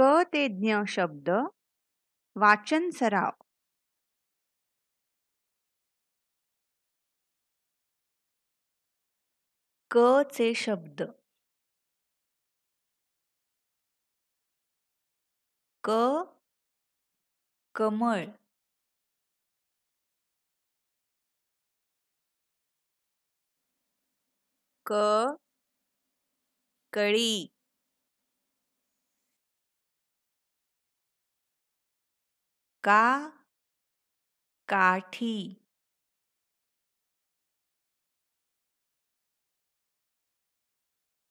क ते ज्ञ शब्द वाचन सराव क चे शब्द क कमळ क कळी का काठी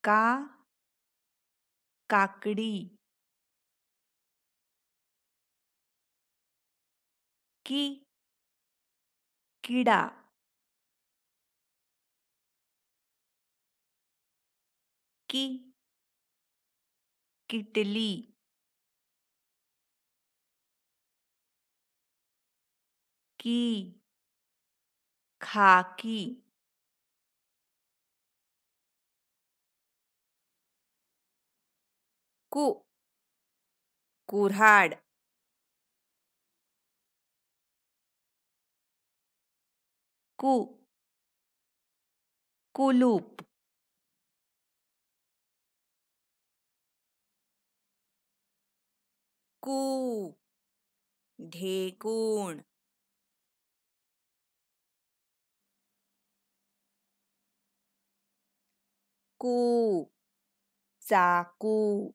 का काकड़ी की कीड़ा की किटली की खाकी कु कुराड कु कुलूप कु ढेकूण cu già cu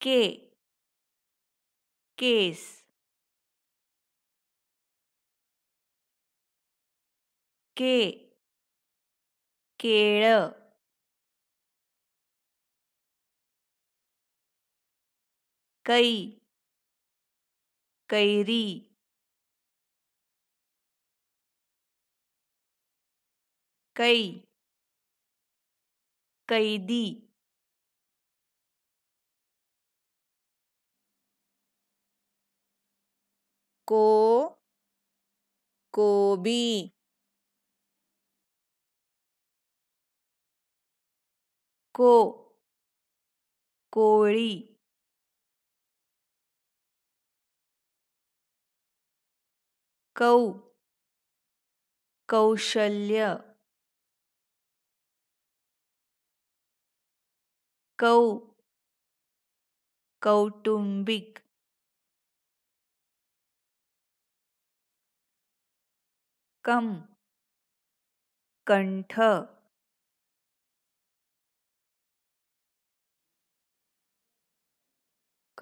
kệ case kệ kề đỡ कई कैरी कई कैदी को कोबी को कोड़ी को, कौ कौशल्य कौ कौटुंबिक कम कंठ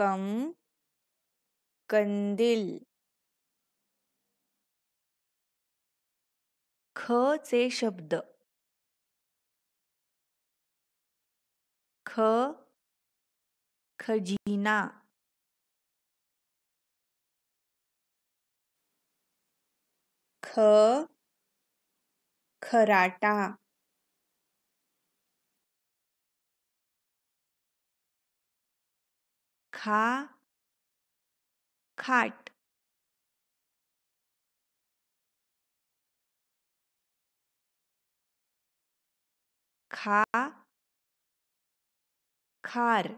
कम कंदिल ख चे शब्द ख खजीना ख खराटा खा खाट खा खार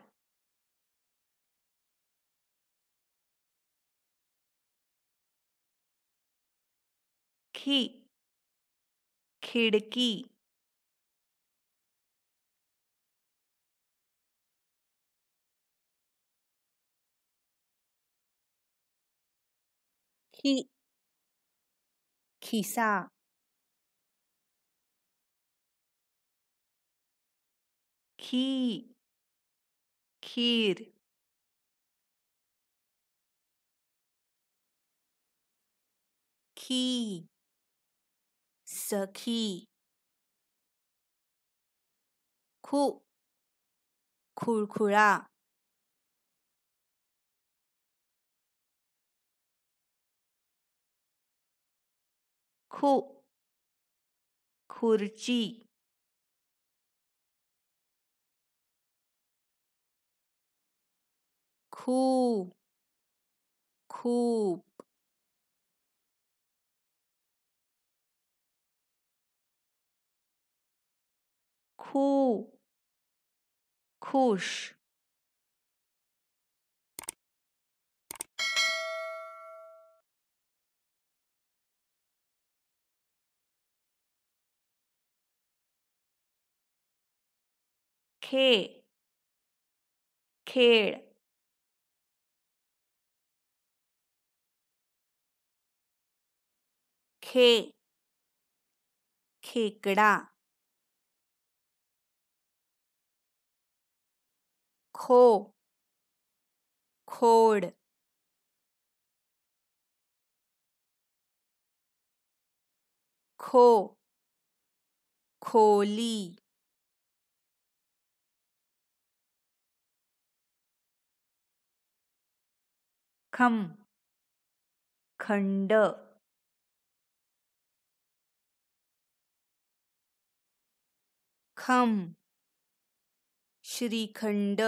खी खिड़की खी खिसा 기, 길, 키, 서키, 코, 쿨쿨아, 코, 콜지 खूब खूब खू खुश खे खेड़ खे खेकड़ा खो खोड़ खो खोली खम खंड हम, श्रीखंड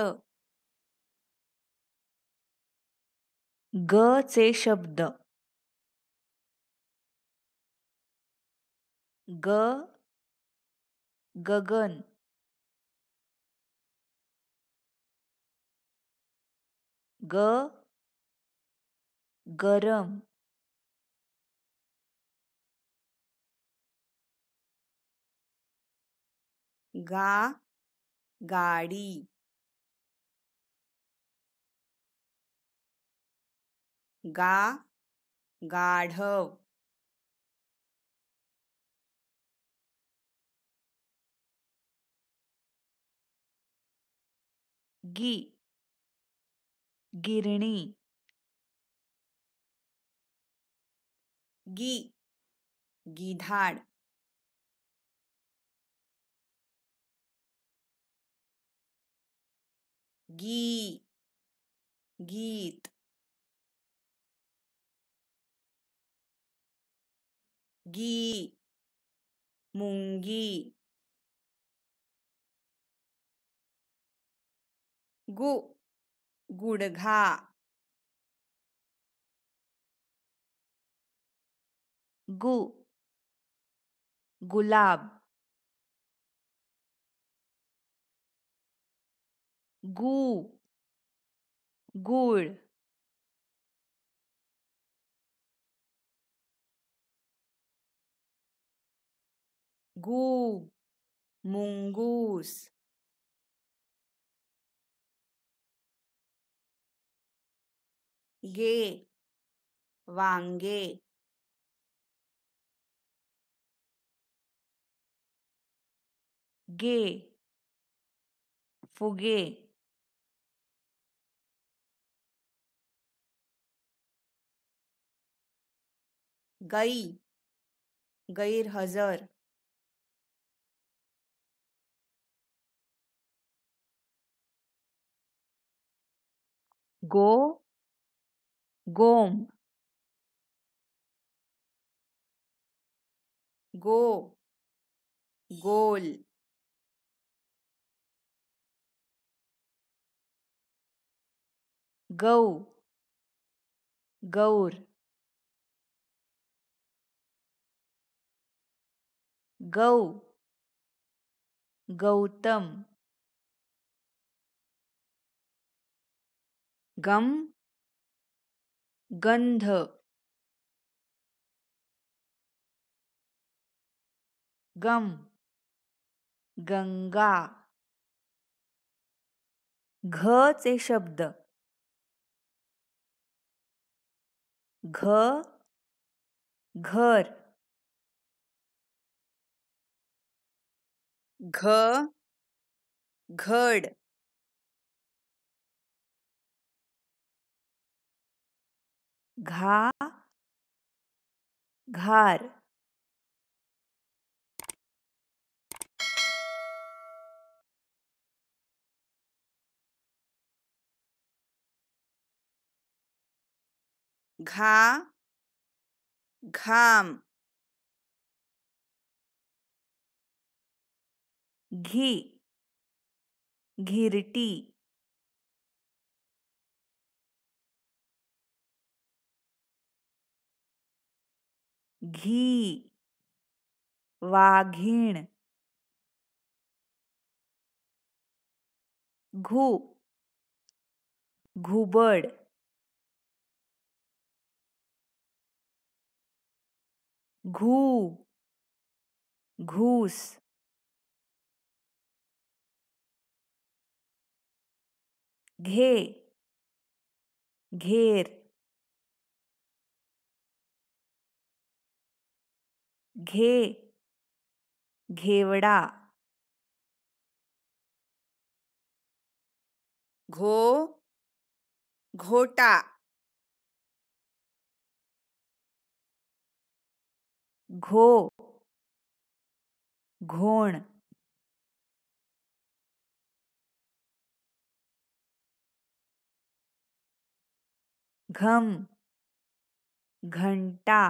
ग चे शब्द ग गगन ग गरम गा गाड़ी गा गाढव गी गिरणी गी गिधाड़ गी गीत गी मुंगी गु गुड़घा गु गुलाब गु गुड़ गु mungoose गे वांगे गे फुगे गई गैर हजर गो गोम गो गोल गौ गौर गौ गौतम गम गंध गम गंगा घ चे शब्द घ घर घ घड घा घार घा घाम घी घिरटी घी वाघीण घू घुबड घू घूस घे घेर घे घेवड़ा घो घोटा घो घोण घम घंटा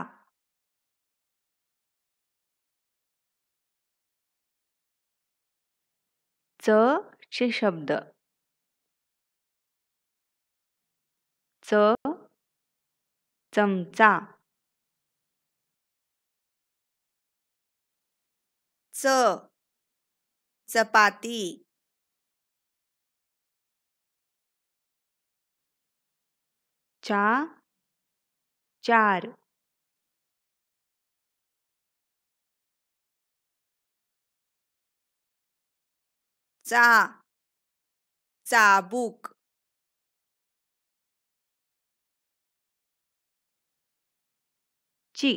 च चे शब्द च चमचा च चपाती चा चार चा चाबूक ची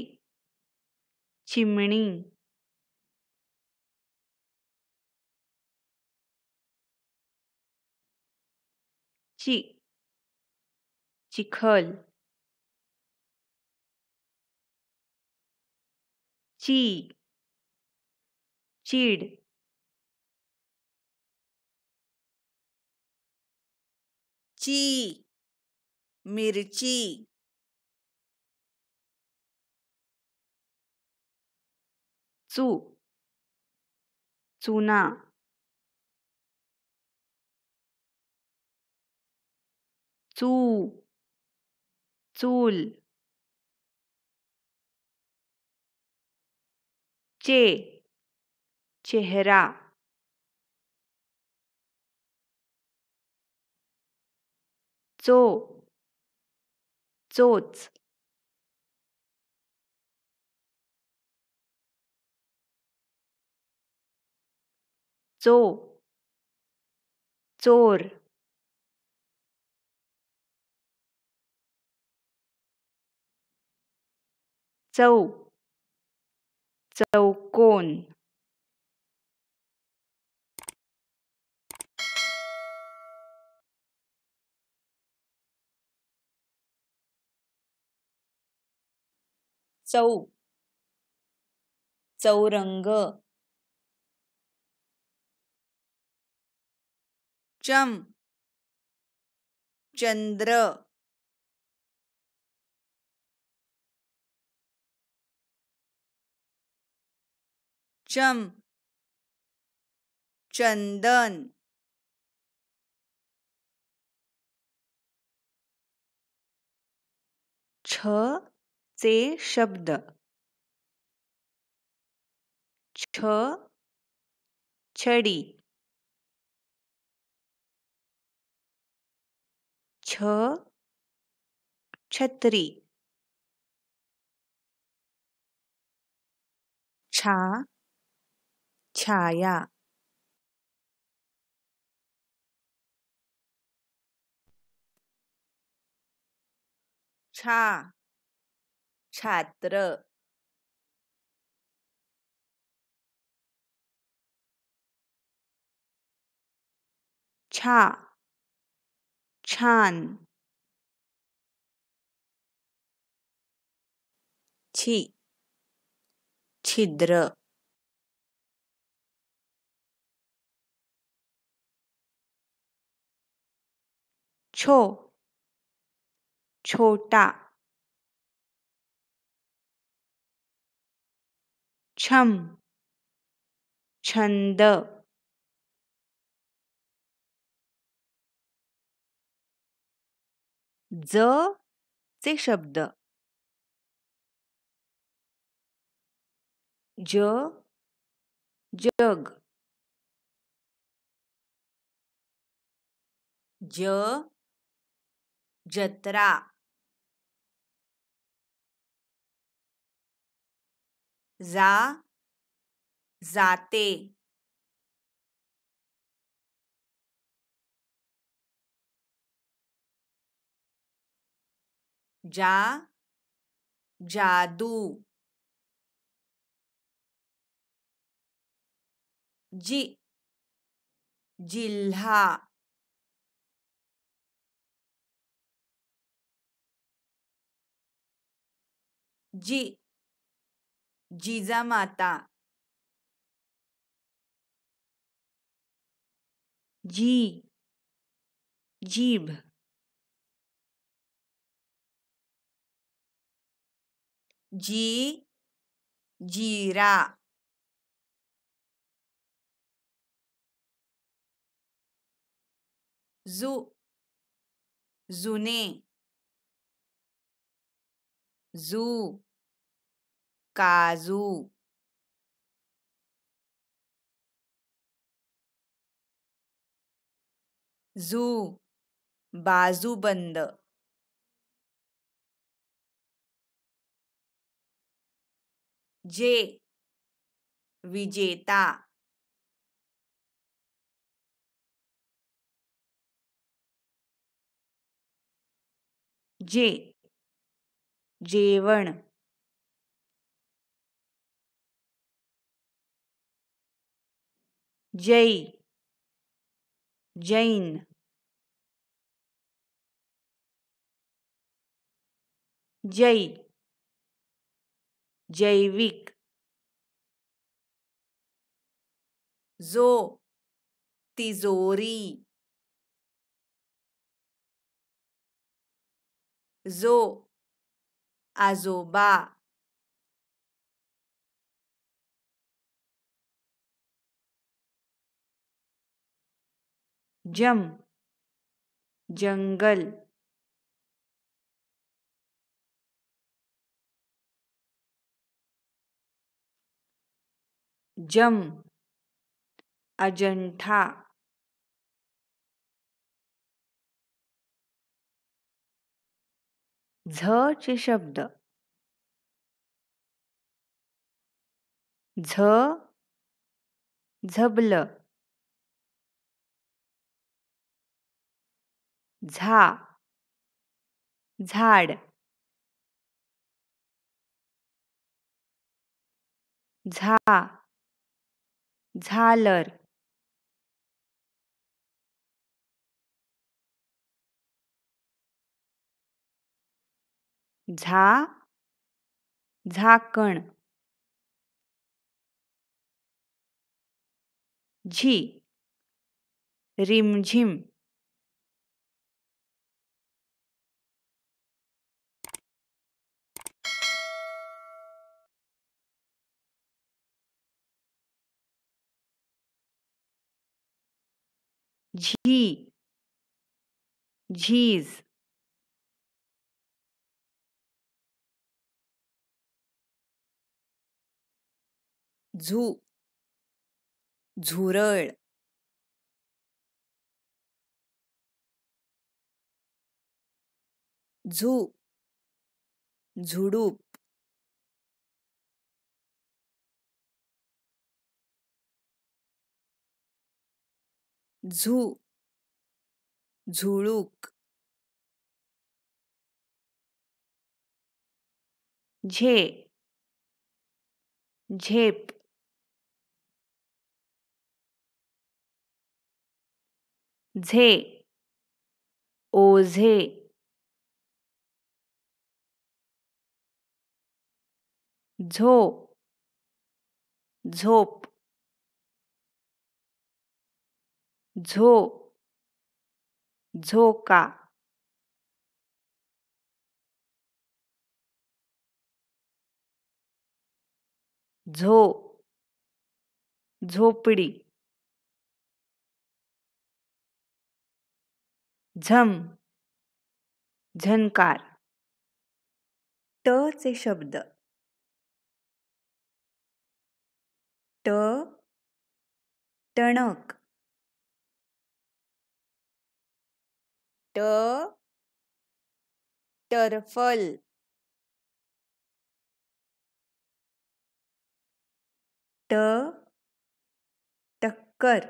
चिमणी ची चिखल ची चीड़ ची मिर्ची चू चूना चू चूल चे चेहरा चो चोच चो चोर châu châu cồn châu châu rừng gơ trâm चंद्र चम चंदन छ से शब्द छ छड़ी छ छतरी छा छाया अच्छा, छा छात्र छा छान छी छिद्र छो छोटा छम छंद ज से शब्द ज जग ज जत्रा जा जाते जा जादू जी जिल्हा जी जीजा माता जी जीभ जी जीरा जू जु, जू काजू जू बंद जे विजेता जे जेवण जय जैन जय जैविक जो तिजोरी जो आजोबा जम जंगल जम अजंठा झ चे शब्द झ झबल झा झाड झा झालर झा झाकण झी रिमझिम झी झीज झू झुरळ झू झुडूप झू झुळूक झे झेप झे ओझे झो झोप झो झोका झो झोपड़ी झम झंकार ट चे शब्द ट टणक ट टरफल ट टक्कर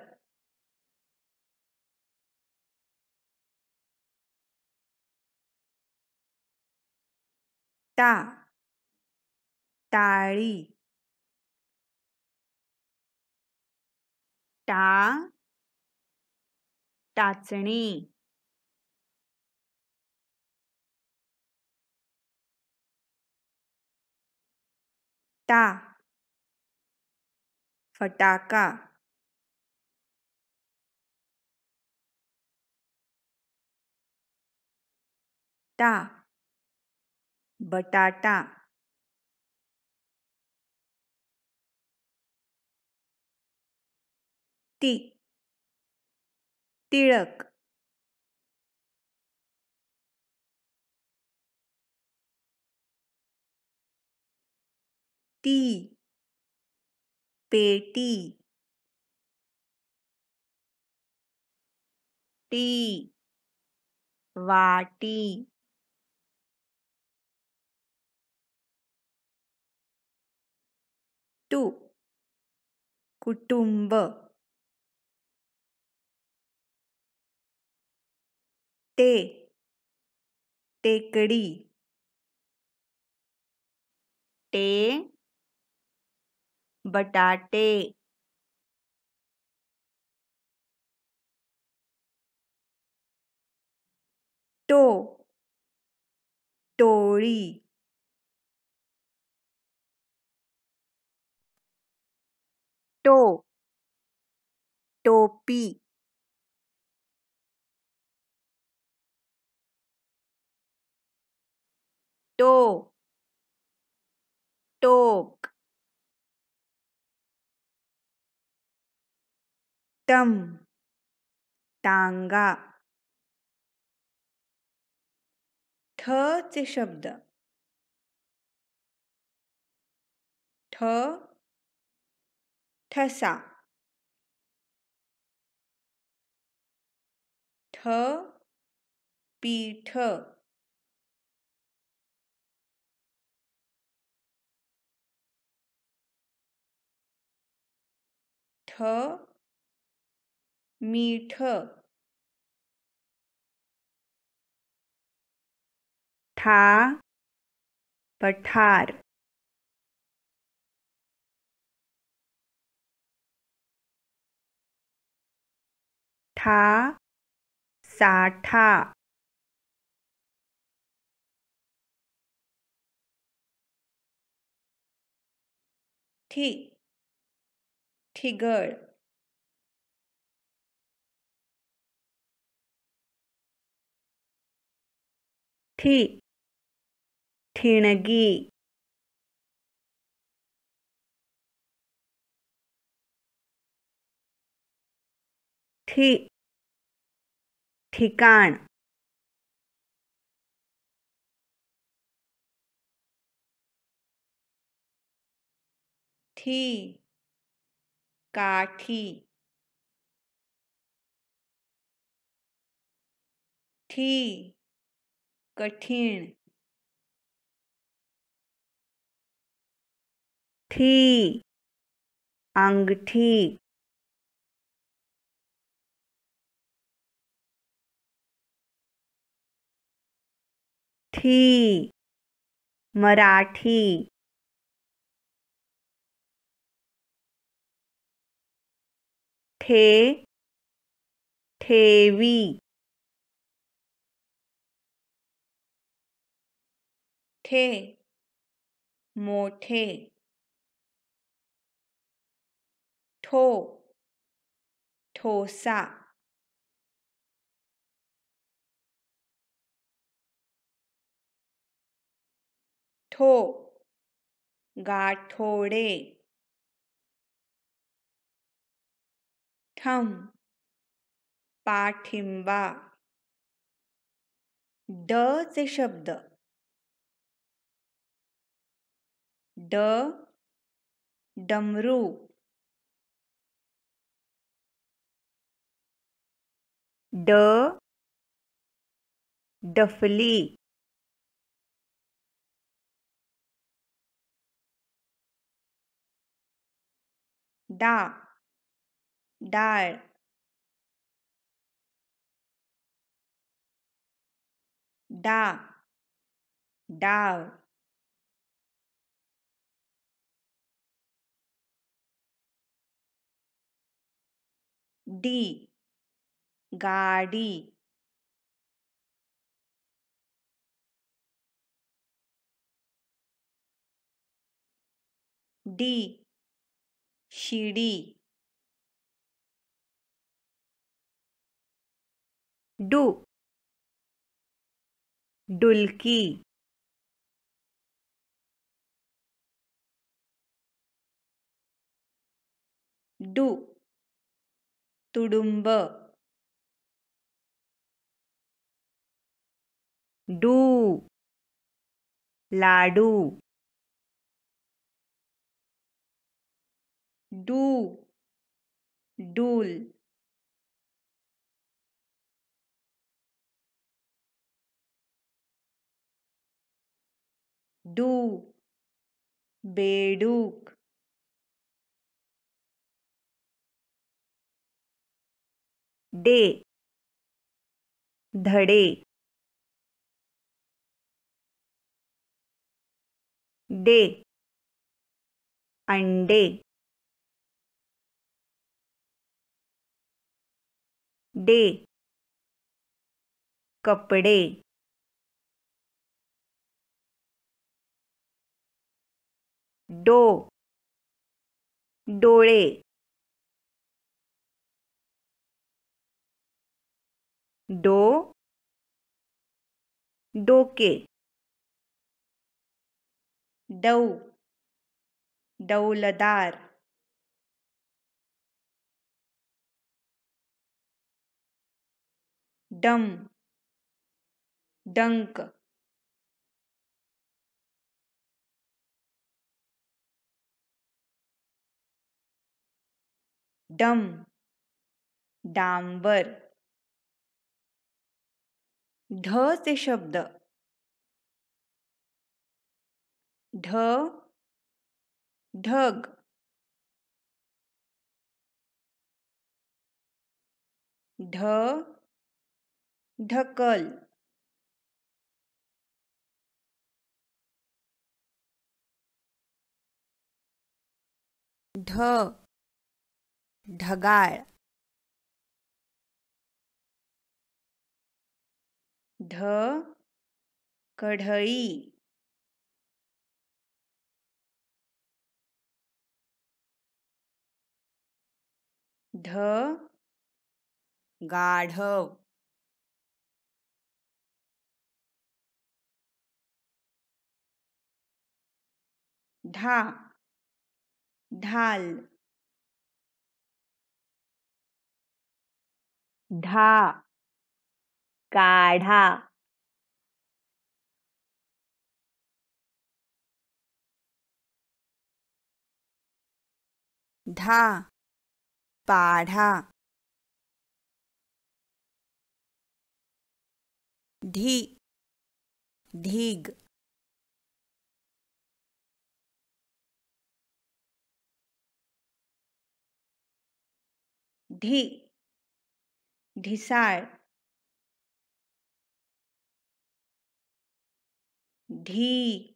ता टाळी टा टाचणी टा फटाका टा बटाटा ती तिलक टी पेटी टी वाटी टू कुटुंब ते टेकडी टे बटाटे टो टोड़ी टो टोपी टो टोक टम टांगा ठ चे शब्द ठ ठसा ठ पीठ ठ मीठ ठा पठार ठा साठा ठि ठिगळ ठी ठिणगी ठी ठिकाण थी काठी थी कठिन थी अंगठी मराठी मराठी ठे ठेवी ठे मोठे ठो ठोसा गाठो गाठोडे ठम पाठिंबा ड चे शब्द ड डमरू ड डफली da dal da dal D Gadi D शीडी डू डुलकी डू तुडुंब डू लाडू डू डूल डू बेडूक डे धड़े डे अंडे डे कपड़े डो डोले डो डोके डौ दौलदार डम डंक डम डांबर ढ से शब्द ढ ढग ढ ढकल ढ ढगाळ ढ कढई ढ गाढव ढा ढाल ढा काढ़ा ढा पाढ़ा ढी धी, ढीग ढी ढिसाड़ ढी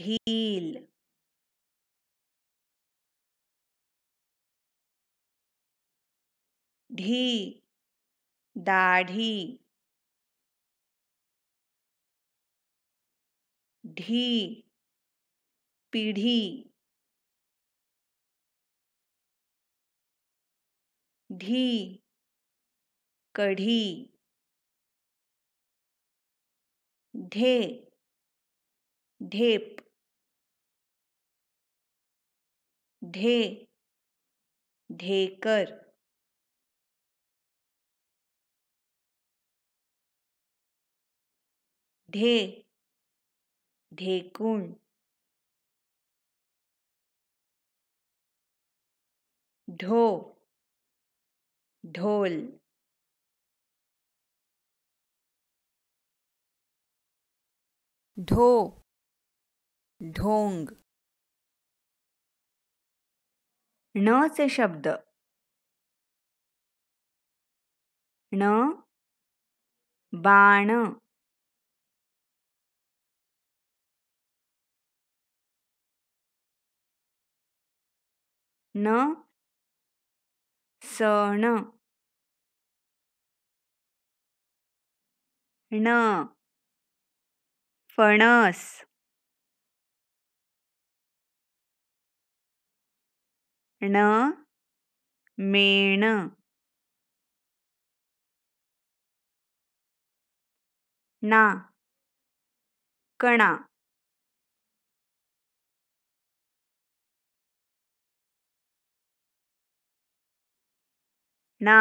ढील ढी दाढ़ी ढी पीढ़ी ढी कढ़ी ढे ढेप ढे ढेकर ढे ढेकुण ढो ढोल ढो ढोंग ण चे शब्द ण बाण न सण ण फणस ण मेण ना कणा ना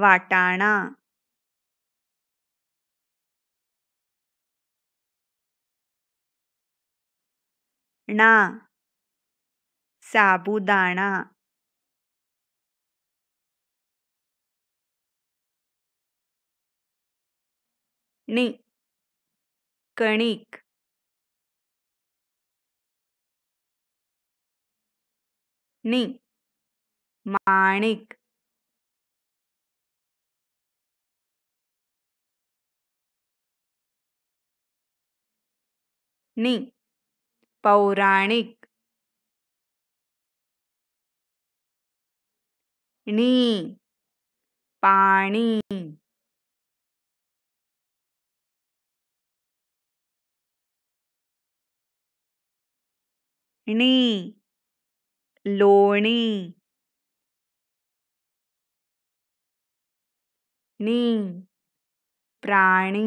वाटाणा ना साबुदाना नी कणिक नी माणिक नी पौराणिक नी पानी नी लोणी नी प्राणी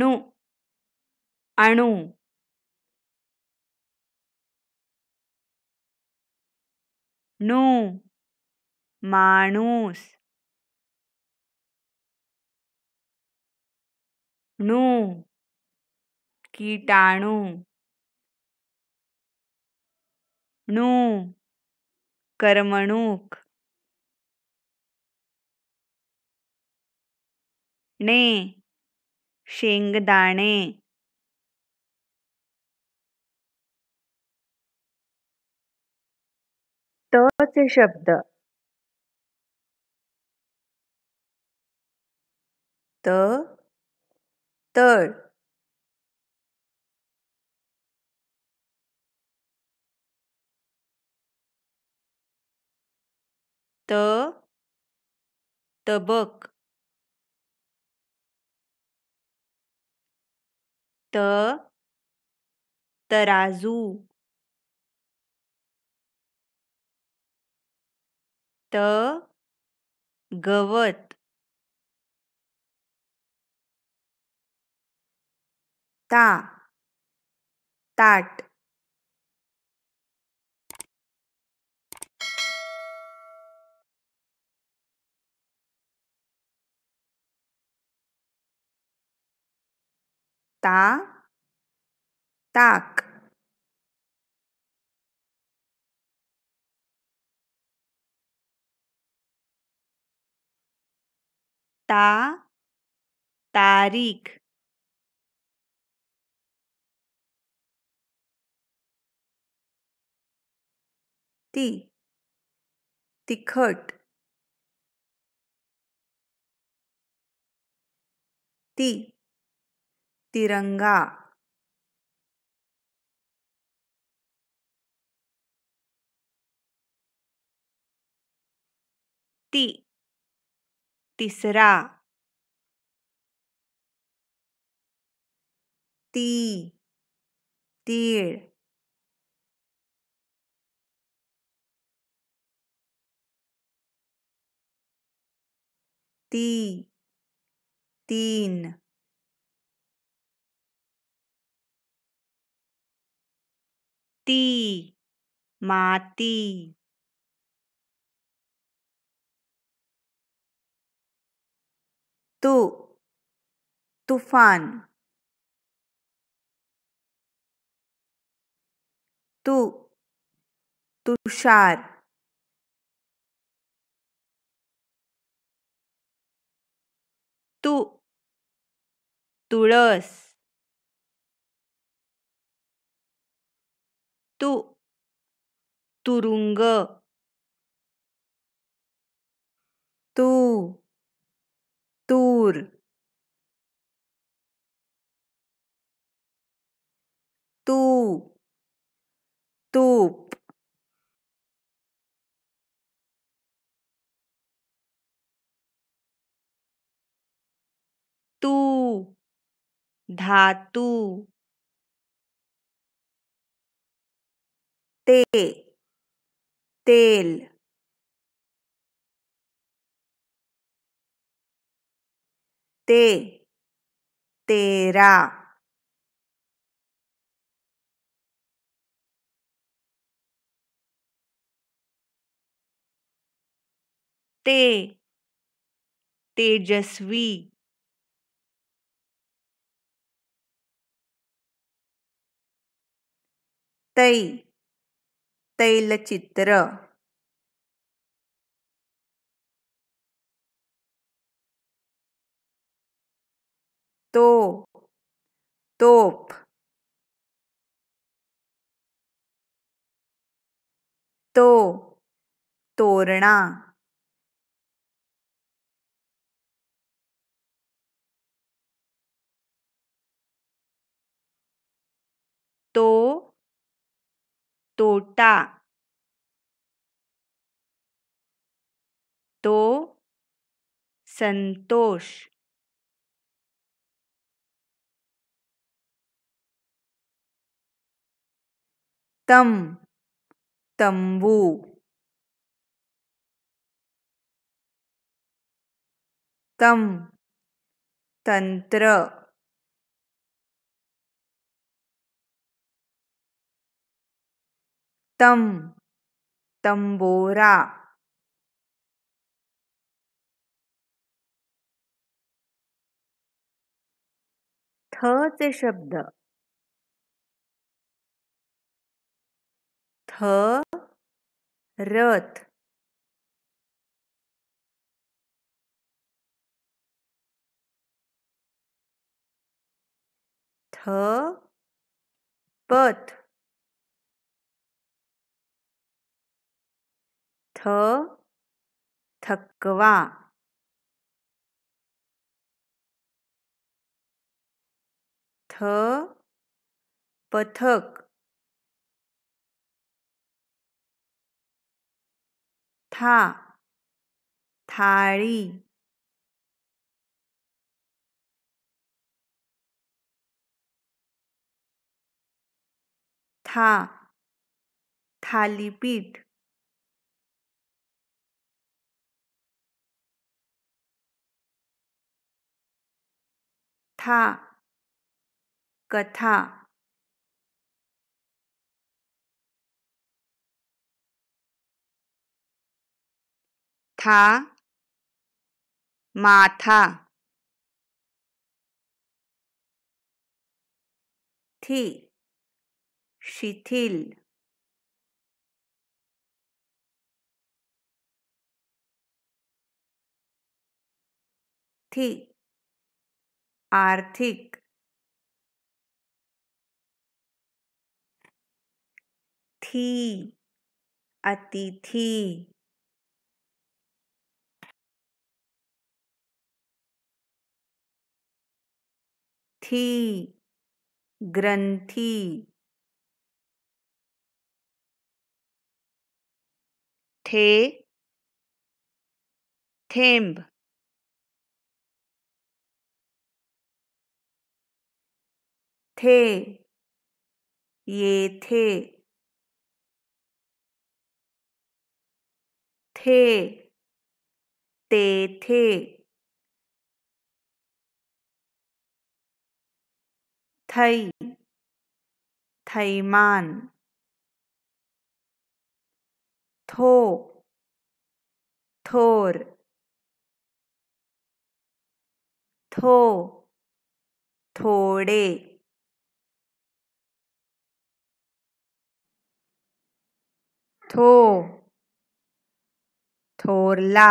नु अणु नु माणूस नु कीटाणु नु करमणूक ने शेंगदाणे तचे शब्द त तळ त तबक त तराजू त गवत ता ताट ta, tak. T. tarik. ती तिखट ती तिरंगा ती तिसरा ती तीळ ती तीन mati mati tu tufan tu tushar tu tulus tu, तु तुरुंग तु तूर तू तूप तू धातु ते तेल ते तेरा ते तेजस्वी तई तैलचित्र तो तोप तो तोरणा तो तोता तो संतोष तम तंबू तम तंत्र तम तंबोरा थ शब्द थ रथ थ पथ थ थकवा थ पथक था थाळी था थालीपीठ था कथा था माथा थी शिथिल थी आर्थिक थी अतिथि थी ग्रंथि थे थेम्ब थे ये थे थे ते थे थई थैमान थो थोर थो थोड़े थो थोरला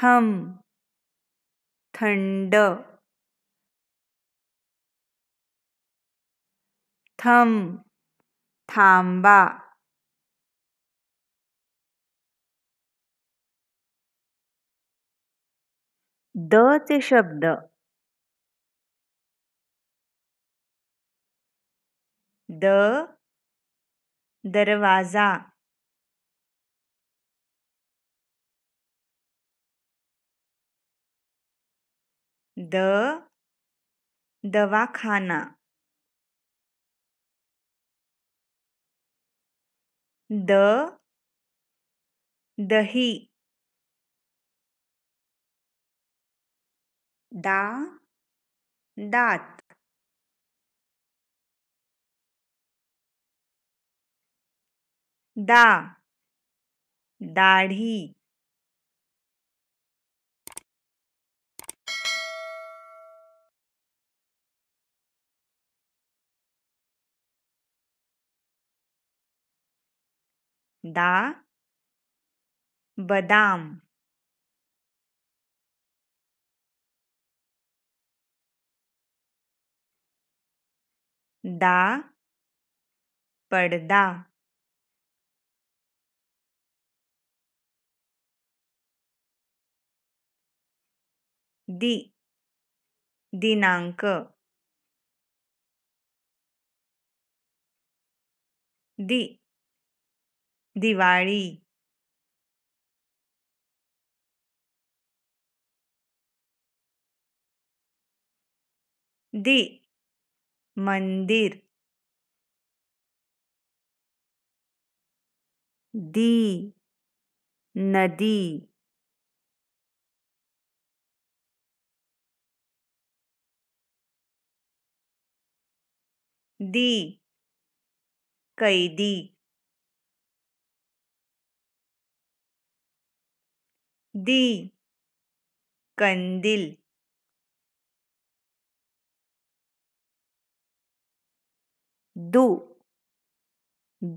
थम थंड थम थांबा द चे शब्द द दरवाज़ा द दवाखाना द दही दा दात दा दाढ़ी दा बदाम दा पर्दा दि दिनांक दि दिवाळी दि मंदिर दी नदी दी कैदी दी कंदिल दु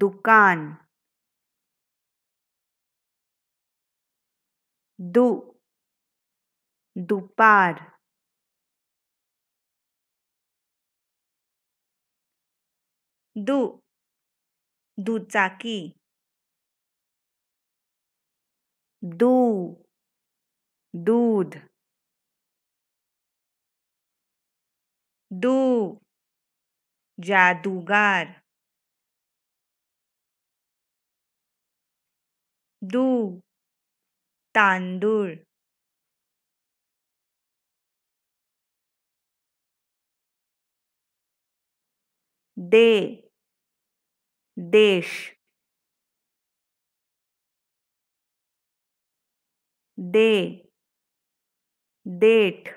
दुकान दु दुपार दु दुचाकी दु दूध दू जादूगार दू तांदूळ दे देश दे डेट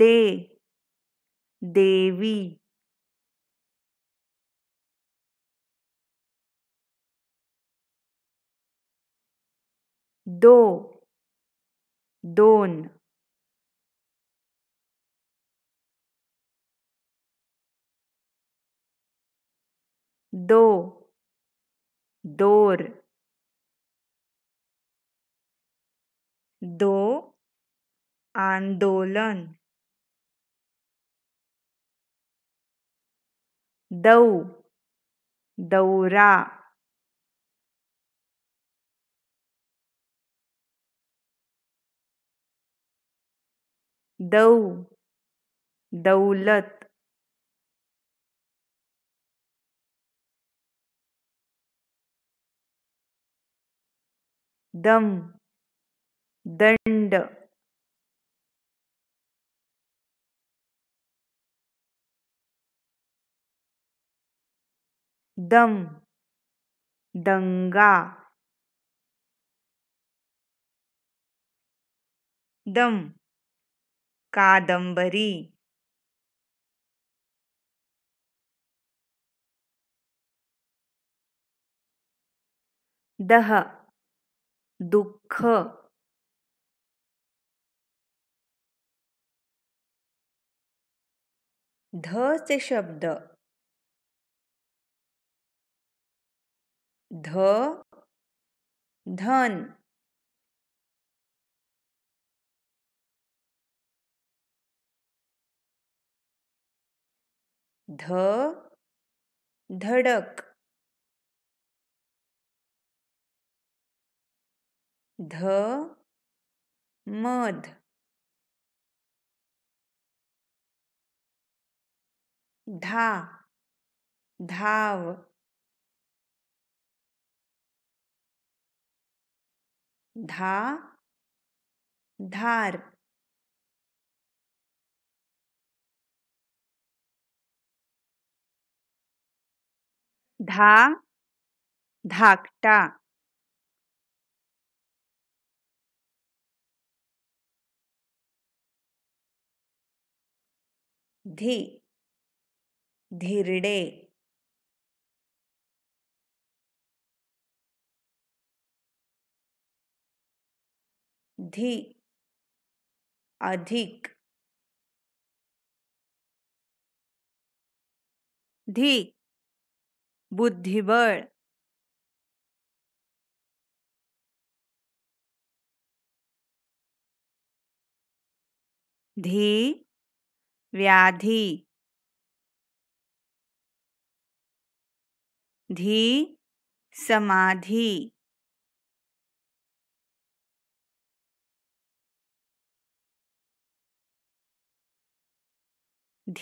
दे देवी दो दोन दो दोर दो आंदोलन दौ दौरा दौ दौलत दम दंड दम दंगा दम कादंबरी दह दुख ध से शब्द ध धन ध धड़क ध मध धा धाव धा धार धा धाकटा धि ಧಿರ್ಡೆ धि अधिक धि बुद्धिबल धी व्याधि धी समाधि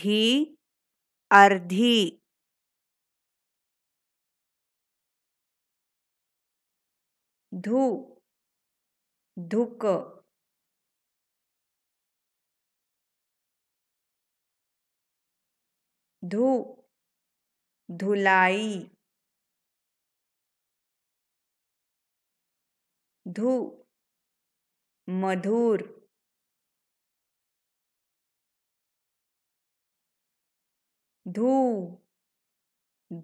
धी अर्धि धू धुक धू धुलाई धू मधुर धू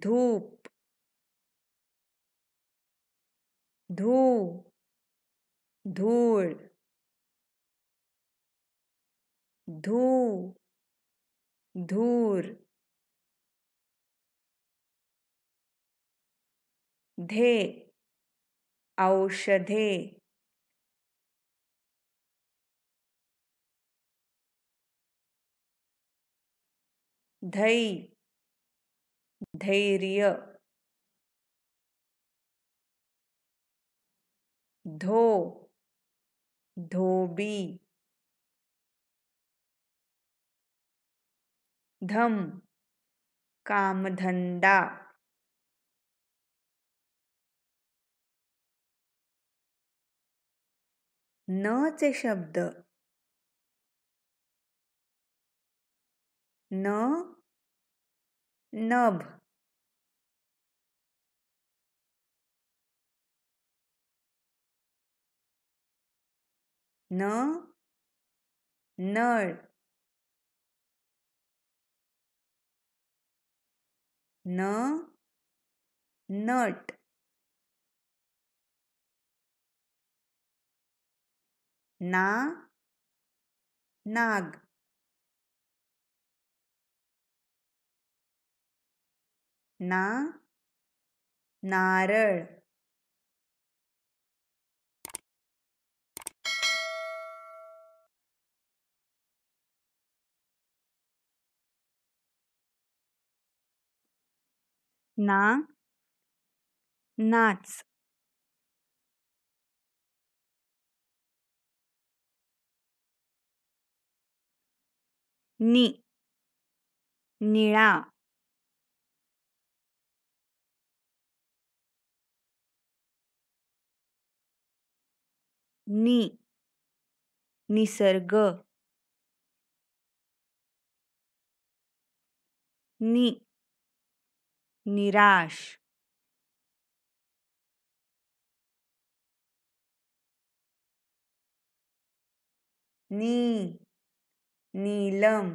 धूप धू धूल धू धूर धे औषधे धै धैर्य धो धोबी धम कामधंदा न चे शब्द न नभ न नळ न नट na nag ना नारळ ना नाच नी निळा नी निसर्ग नी निराश नी नीलम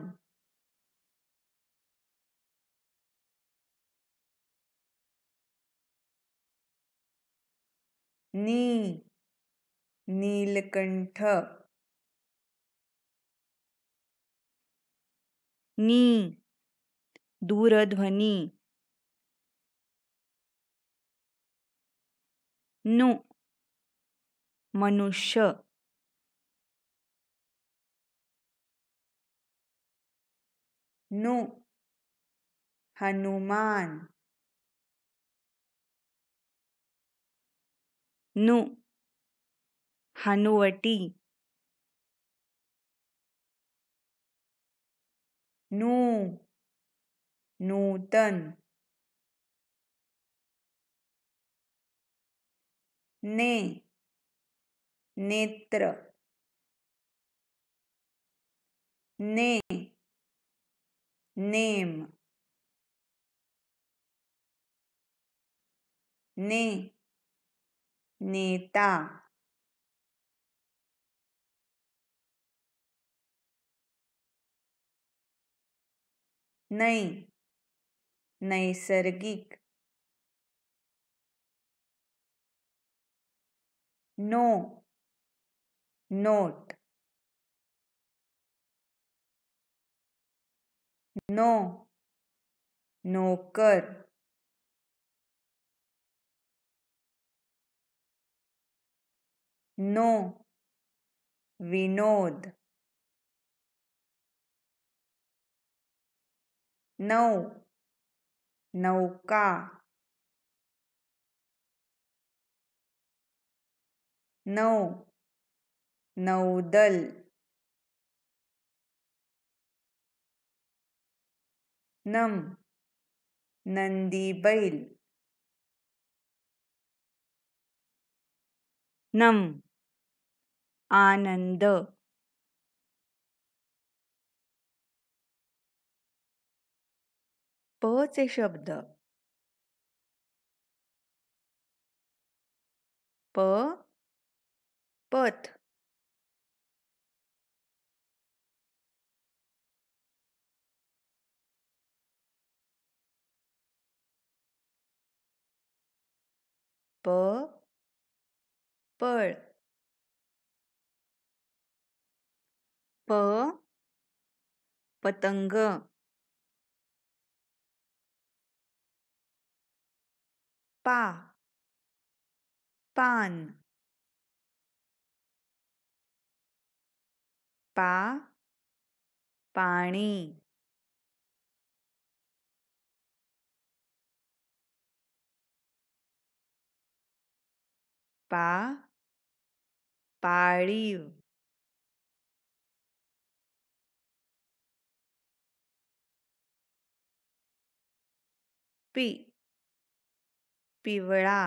नी नीलकंठ नी दूरध्वनी नु मनुष्य नु हनुमान नु हनुवटी नु नूतन ने नेत्र ने name ne neta nai naisargik no note नो नौकर नो विनोद नौ नौका नौ नौदल नम नंदी बैल नम आनंद पचे शब्द प पथ पर पळ प पतंग पा पान पा पानी पा पाळीव पी पिवळा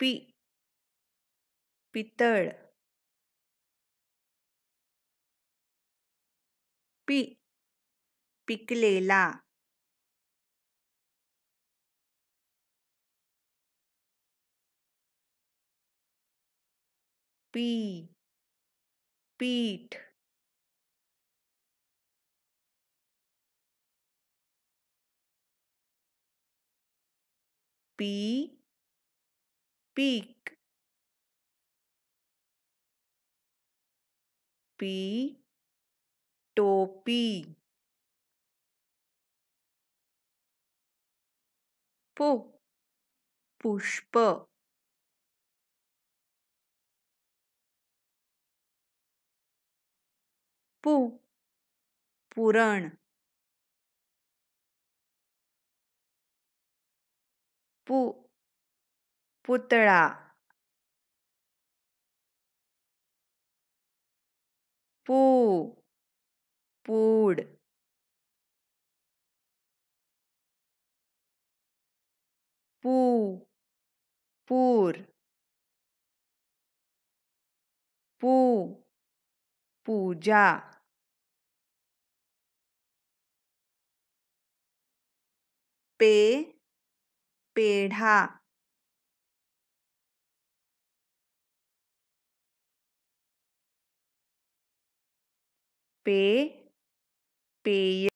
पी पितळ पी पिकलेला पी पीठ पी peak p topi 不，不是不，不，不让。不，不打，不，不。पू पूर पू पूजा पे पेढ़ा पे पेय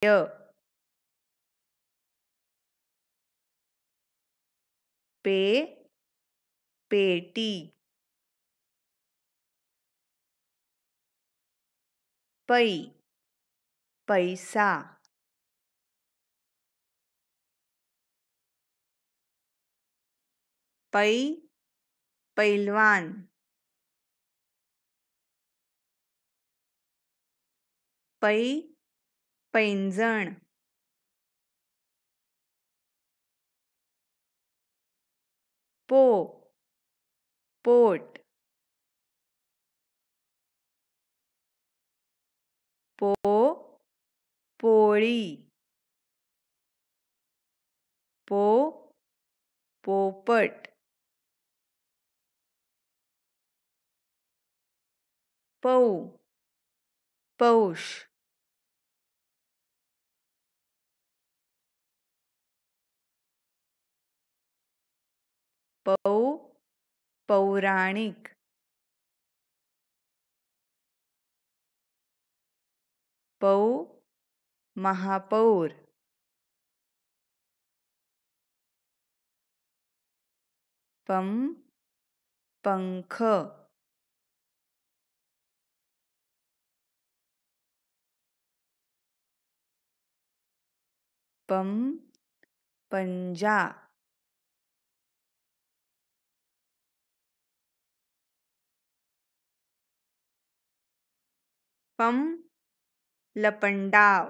पे पेटी पै पैसा पै पैलवान पै पैंजण पो पोट पो पोड़ी पो पोपट पौ पौष पौ पौराणिक पौ महापौर पम पंख पम पंजा पम लपंडाव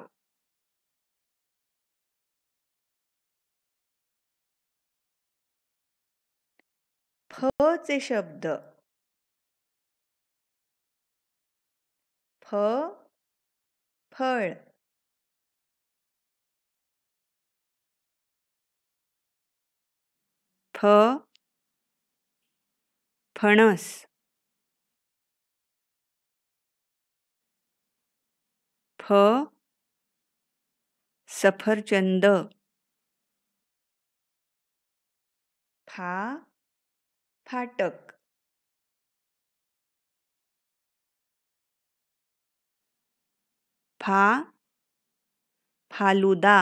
फ चे शब्द फ फळ फ फणस सफरचंद फा फाटक फा फालूदा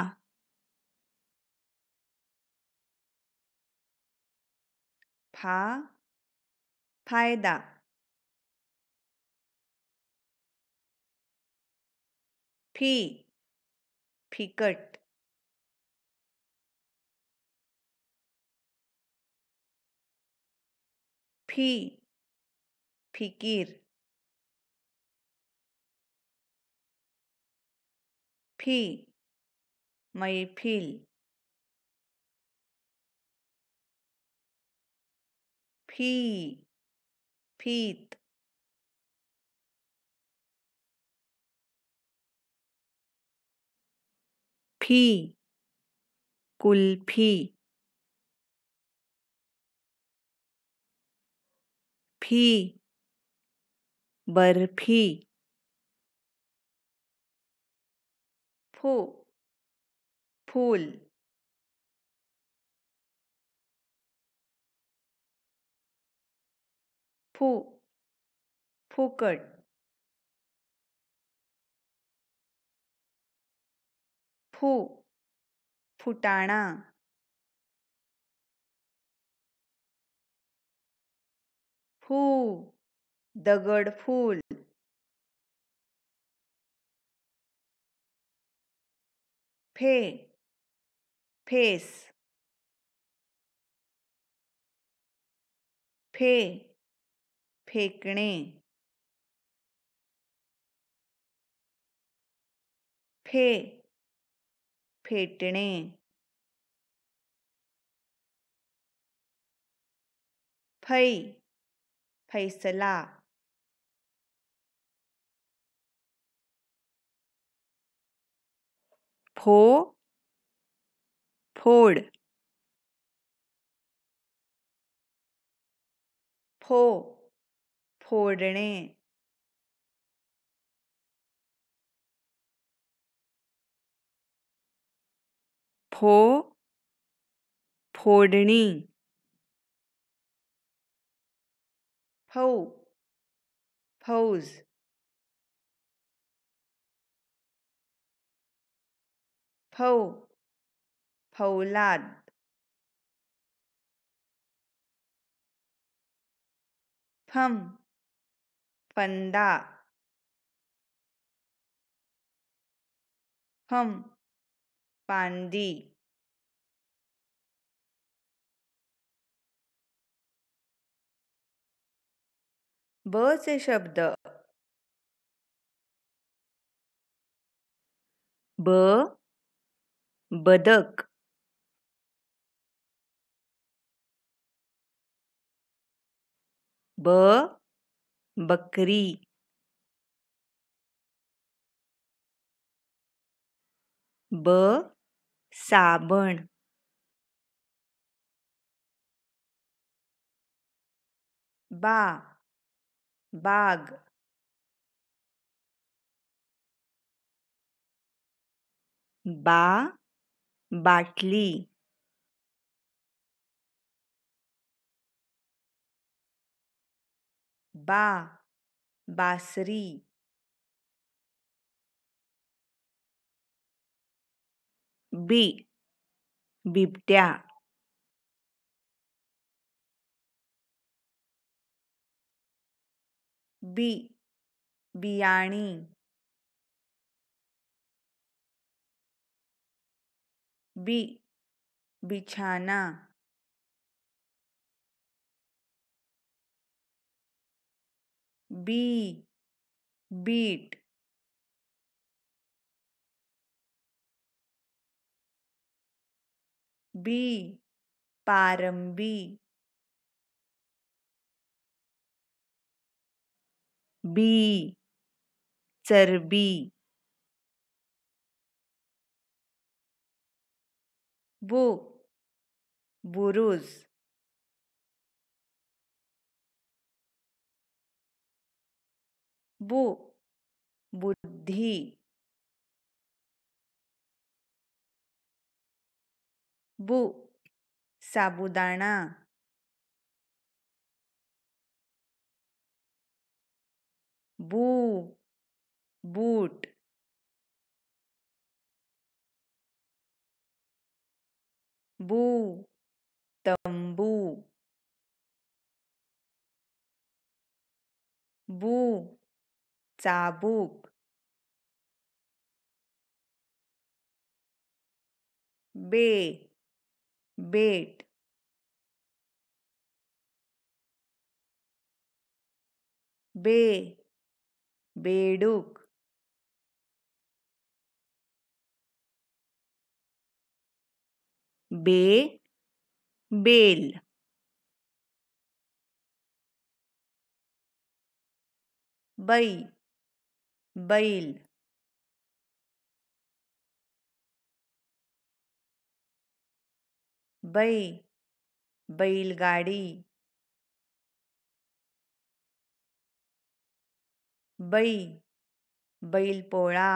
फा फायदा फी फिकट फी फिकीर फी महफिल फी फीत कुल्फी कुल्फी फी बर्फी फो फूल फू फुकट फू फुटाणा फू दगड़ फूल फे फेस फे फेकणे फे फेटने फै फैसला फो फोड़ फो फोड़ने ફો ફોડણી ફૌ ફૌઝ ફૌ ફૌલાદ ફમ ફંદા ફમ પાંદી ब चे शब्द ब बदक ब बकरी ब साबण बा बाग बा बाटली बा बासरी बी बिबट्या बी बियाणी बी बिछाना बी बीट बी पारंबी बी चर्बी बो बुरुज बो बुद्धि बो साबुदाना बू बूट बू तंबू बू चाबूक बे बेट बे बेडूक बे बेल बई बैल बई बैलगाड़ी बैल बैलपोळा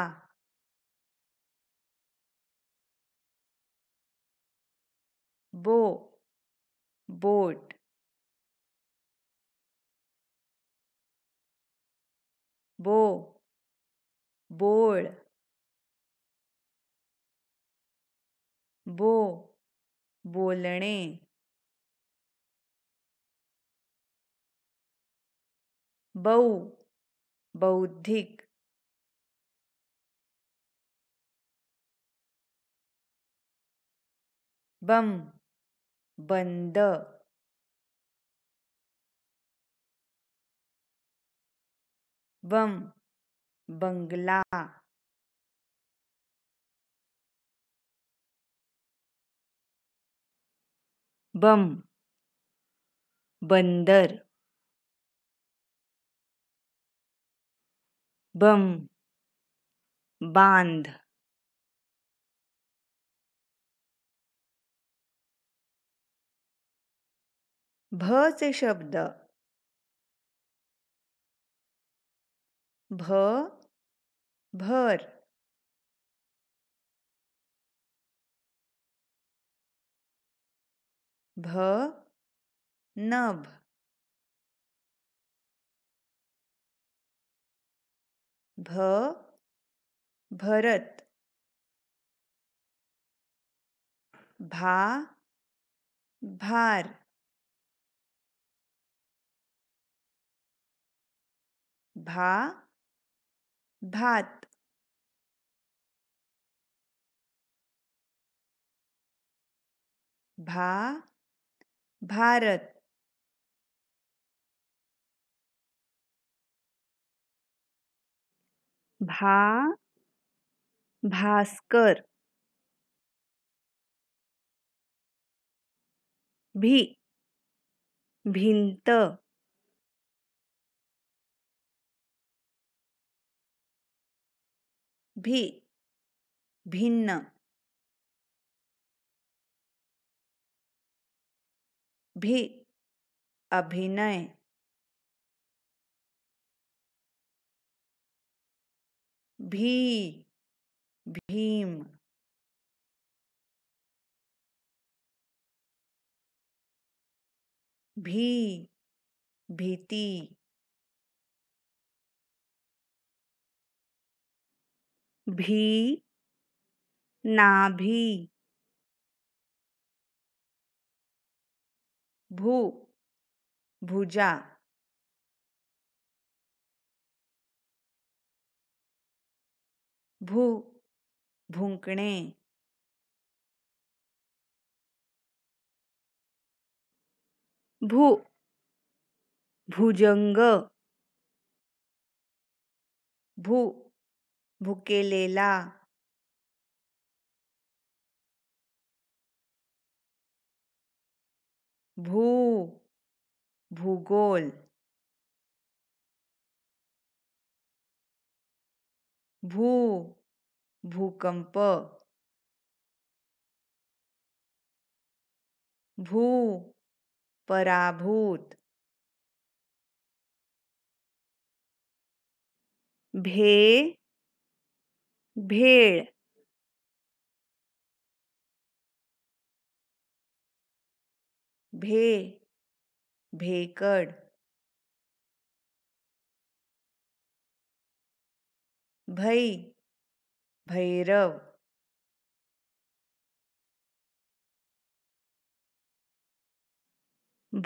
बो बोट बो बोळ बो बोलणे बऊ बौद्धिक बम बंद बम बंगला बम बंदर बम बांध भ से शब्द भ भर भ नभ भ भरत भा भार भा भात भा भारत भा भास्कर भी भिंत भी भिन्न भी अभिनय भी भीम भी भीति भी ना भी भू भुजा भू भूंकणे भू भुजंग भू भुकेलेला भू भूगोल भू भूकंप भू पराभूत भे भेड़ भे भेकड़ भई भैरव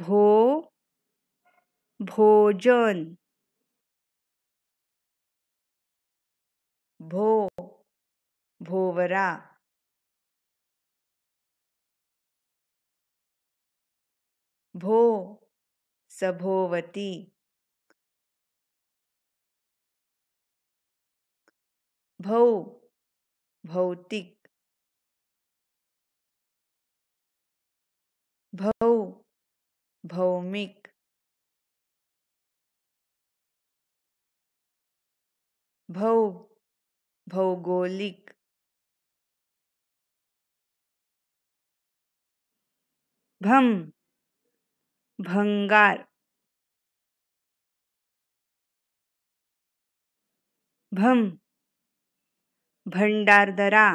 भो भोजन भो भोवरा भो सभोवती भौ भौतिक भौ भौमिक भौ भौगोलिक भम भंगार भम भंडारदरा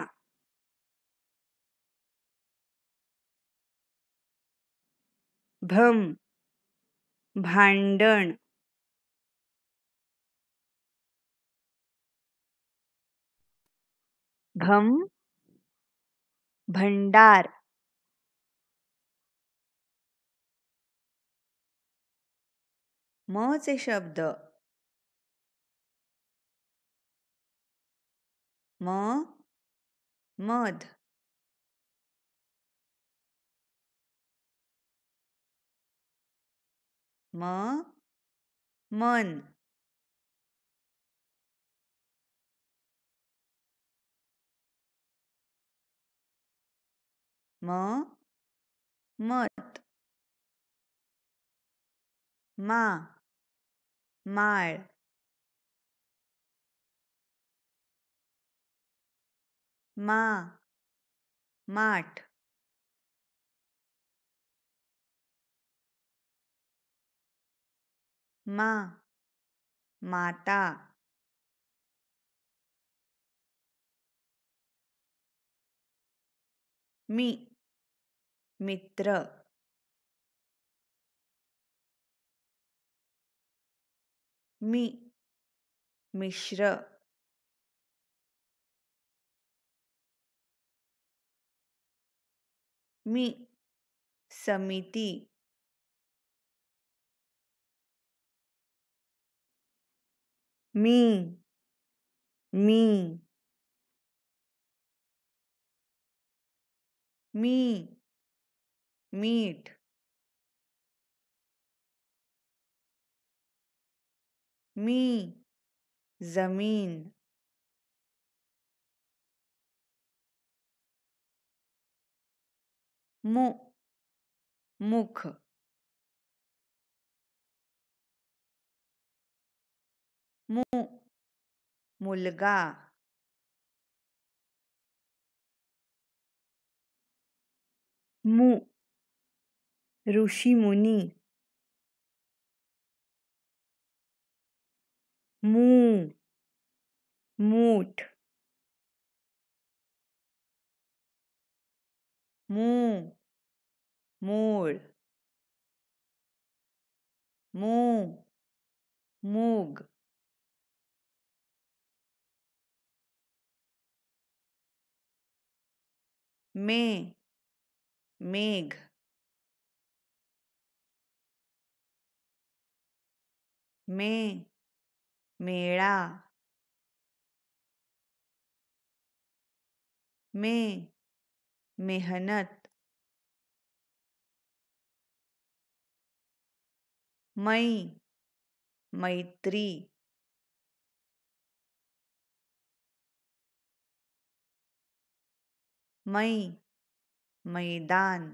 भम भांडण भम भंडार मचे शब्द M mud Ma, mun Ma, mud Ma mar मा माट मा माता मी मित्र मी मिश्र मी समिति मी मी मी मीट मी जमीन मु मुख मु मुलगा मु ऋषि मुनि मु मूठ मू मोड़ मू मूग मे मेघ मे, मेड़ा मे मेहनत मई मैत्री मई मैदान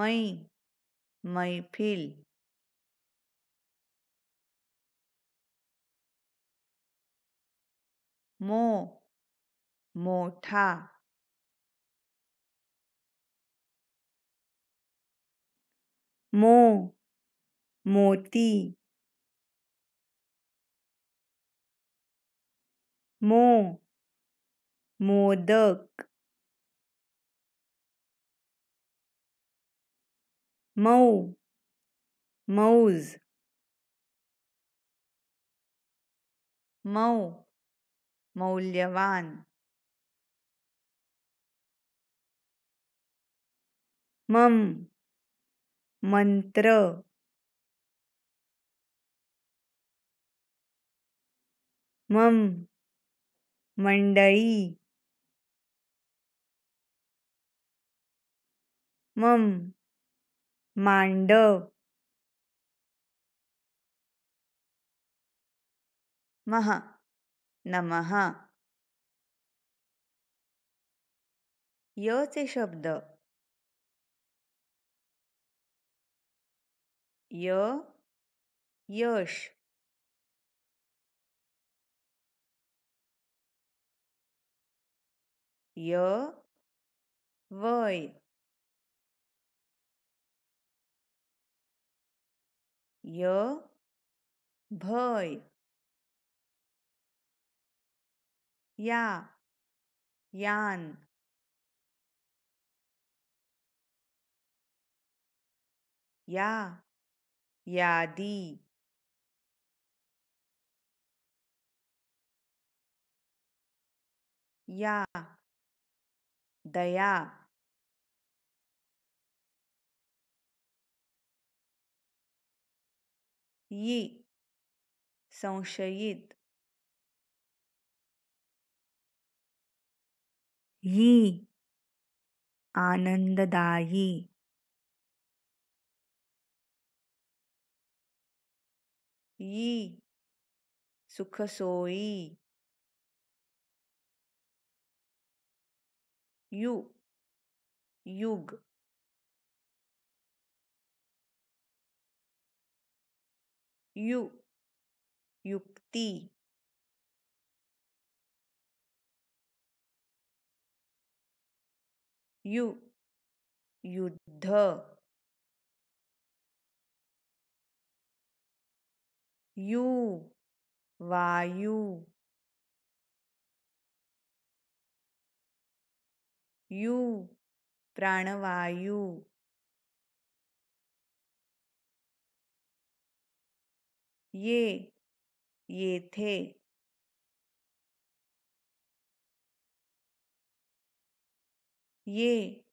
मई महफिल मो मोठा मो मोती मो मोदक मऊ मौज मऊ मौल्यवान मम मंत्र मम मंडई मम मांडव महा नमः य चे शब्द यो योश, यो वय यो भय या यान या यादी या दया ये संशयित यी आनंददायी यी सुखसोई यु युग यु युक्ति यु युद्ध यु वायु यु प्राणवायु ये ये थे ये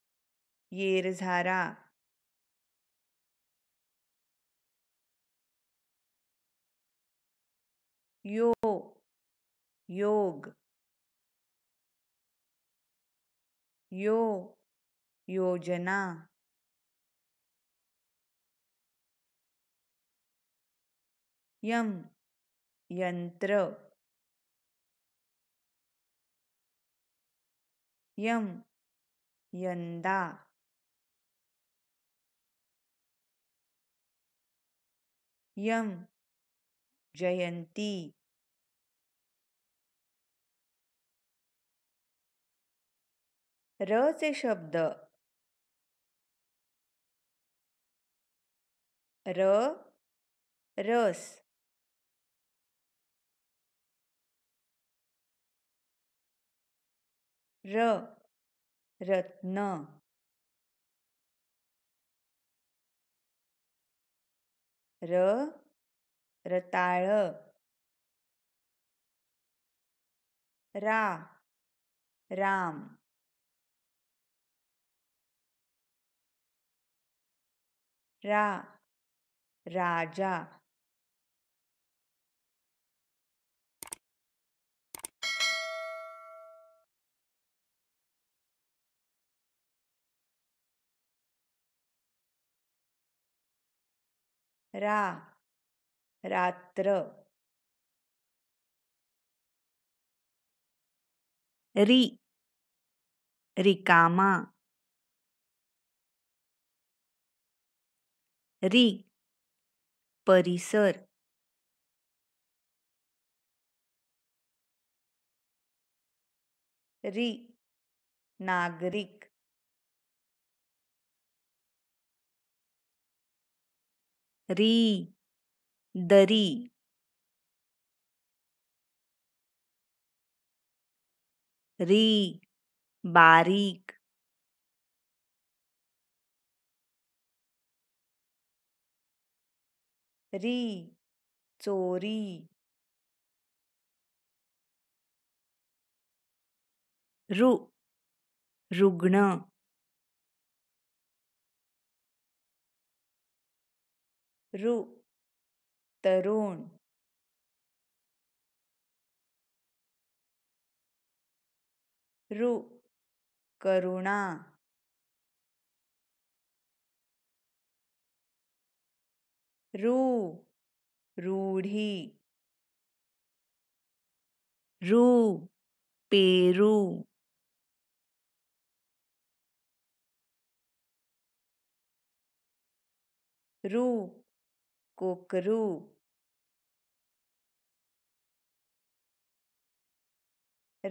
ये रजारा यो योग यो योजना यम यंत्र यम यंदा यम जयंती र शब्द र रस र रत्न र रताळ रा राम रा राजा रा रात्र री रिकामा री परिसर री नागरिक री दरी री बारीक री चोरी रु रुग्ण रु तरुण रु करुणा रु रूढ़ी रु पेरू रु कोकरू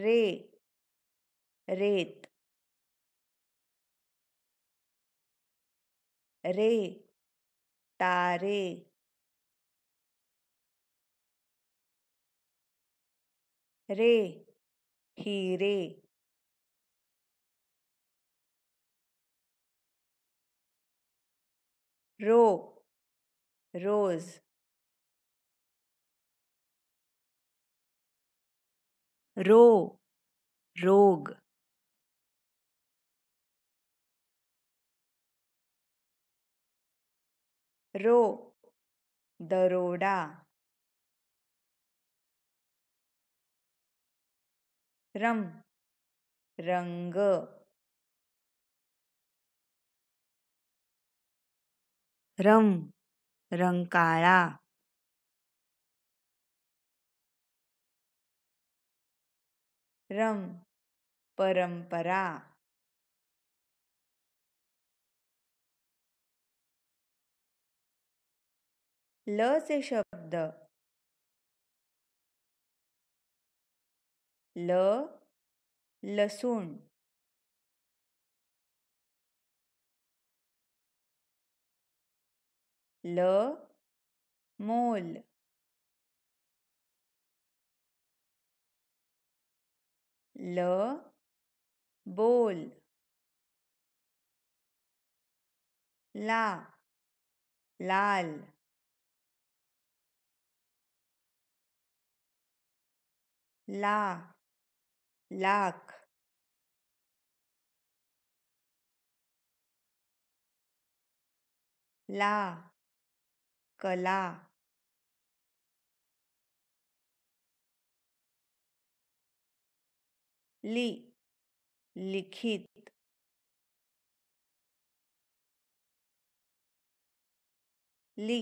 रे रेत रे तारे रे हीरे रो रोज रो रोग रो दरोडा रम रंग रम रंकाळा रंग परंपरा ल से शब्द ल लसूण ल मोल ल बोल ला लाल ला लाख ला कला ली लिखित ली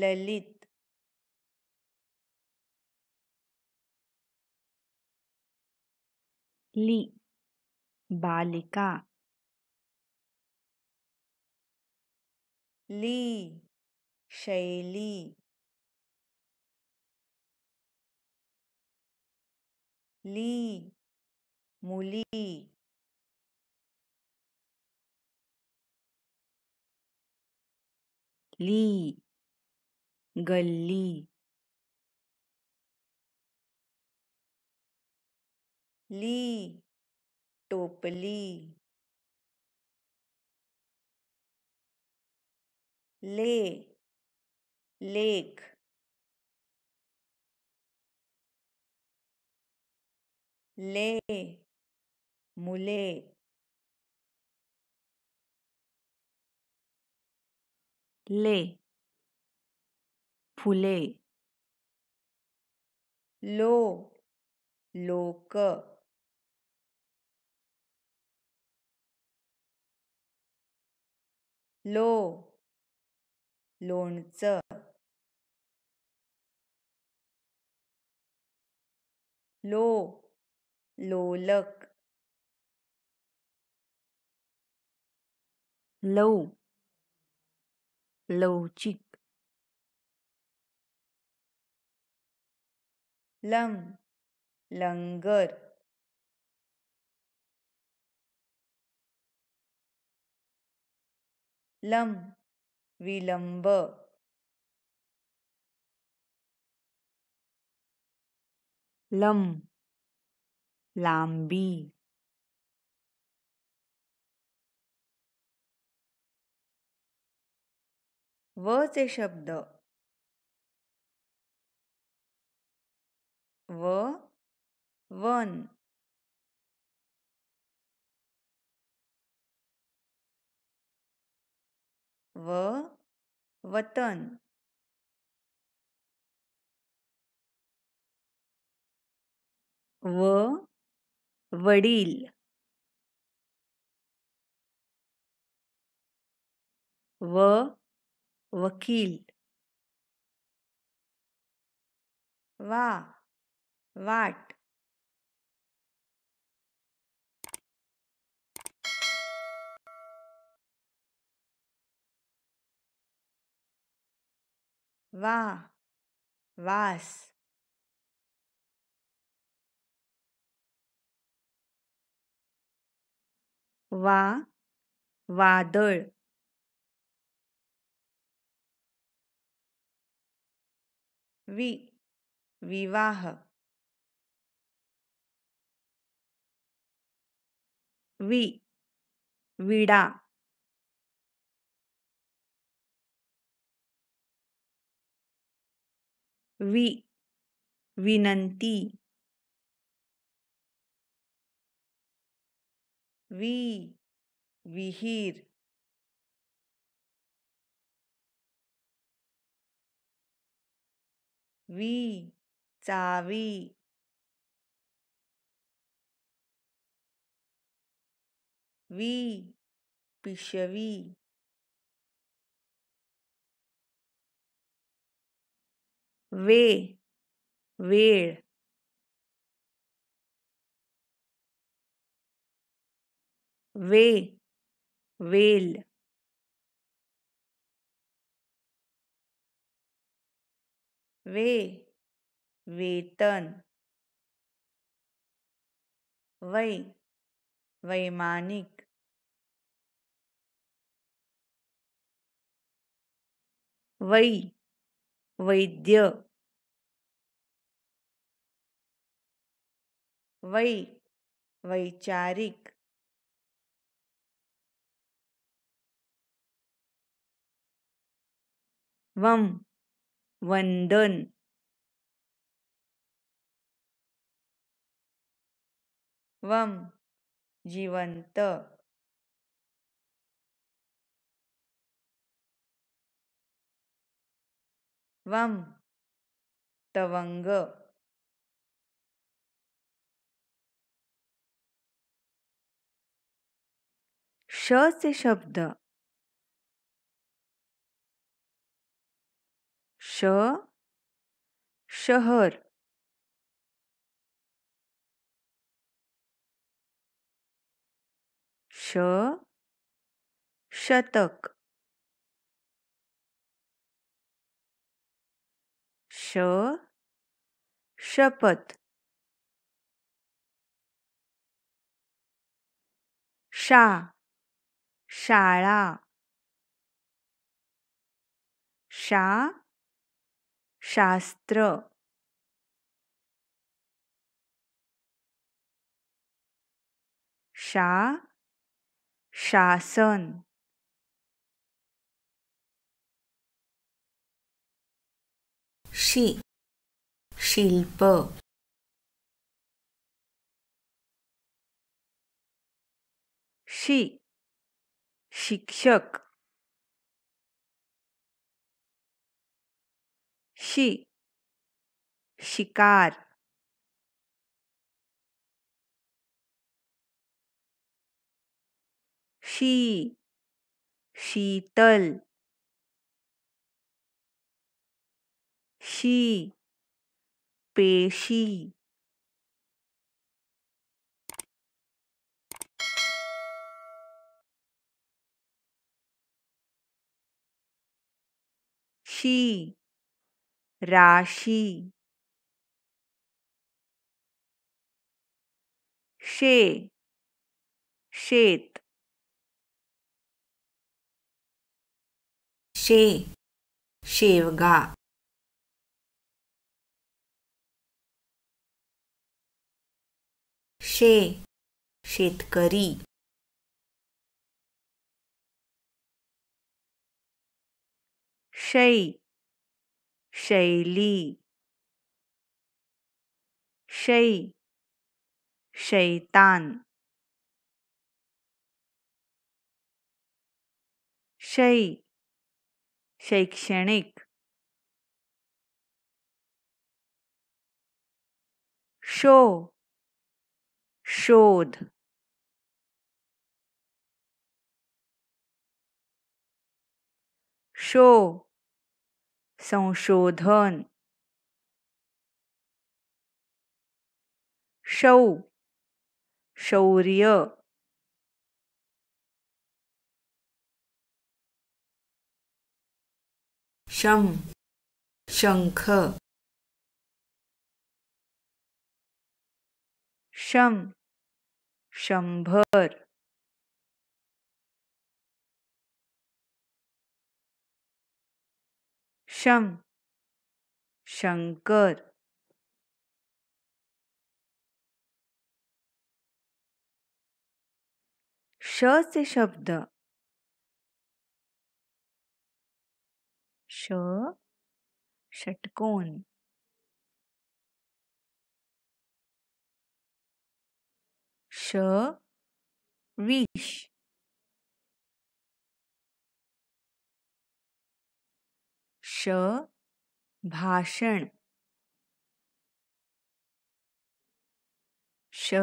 ललित ली बालिका ली शैली ली मुली ली गली ली टोपली ले lake lay mule ले फुले लो लोक लो लोणचं लो लोलक लव लौचिक लंग लंगर लम विलंब लम लांबी वचे शब्द व वन व वतन व वडील व वकील वा वाट वा वास वा वादळ वि विवाह वि विडा वि विनंती vi, vihir. Vi, चावी वी पिशवी वे वेड़ वे वेल वे वेतन वै वैमानिक वै वैद्य वै वैचारिक वै, वम वंदन वम जीवंत वम तवंग श से शब्द श शहर श शतक श शपथ शा शाळा शा शास्त्र शा शासन शी शिल्प शी शिक्षक शि शिकार शी शीतल शी पेशी शी राशि शे शेत शे शेवगा शे शेतकरी शै शैली शै शैतान शै शैक्षणिक शो शोध शो संशोधन शौ शौर्य शम शंख शम शंभर शं शंकर श से शब्द श षटकोन श विष श भाषण श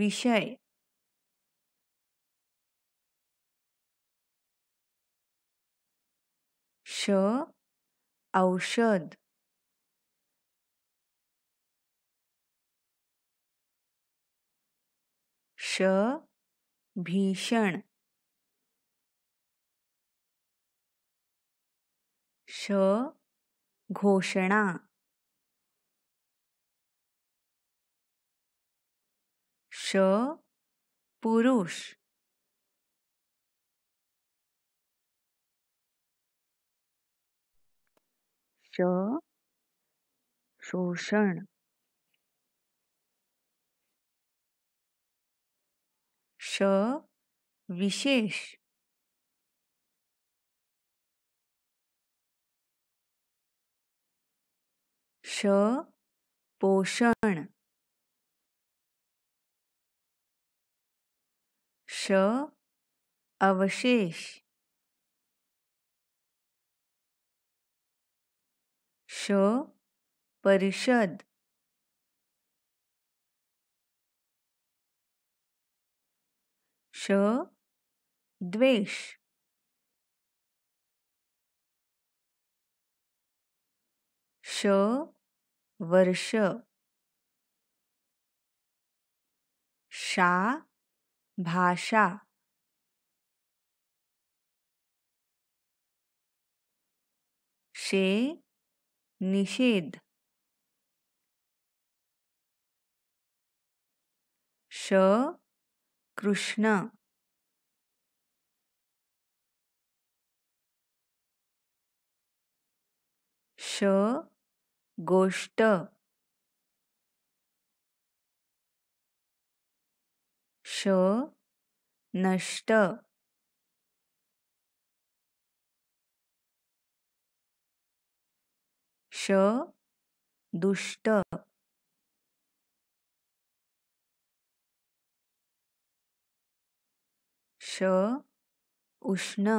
विषय श औषध श भीषण श घोषणा श पुरुष श शोषण श विशेष श पोषण श अवशेष श परिषद श द्वेष श वर्ष शा भाषा शे निषेध श कृष्ण श गोष्ट श नष्ट श दुष्ट श उष्ण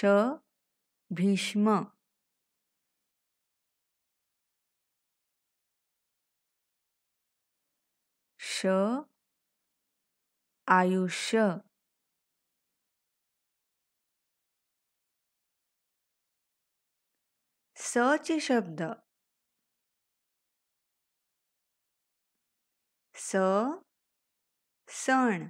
श भीष्म श आयुष्य सचे शब्द स सण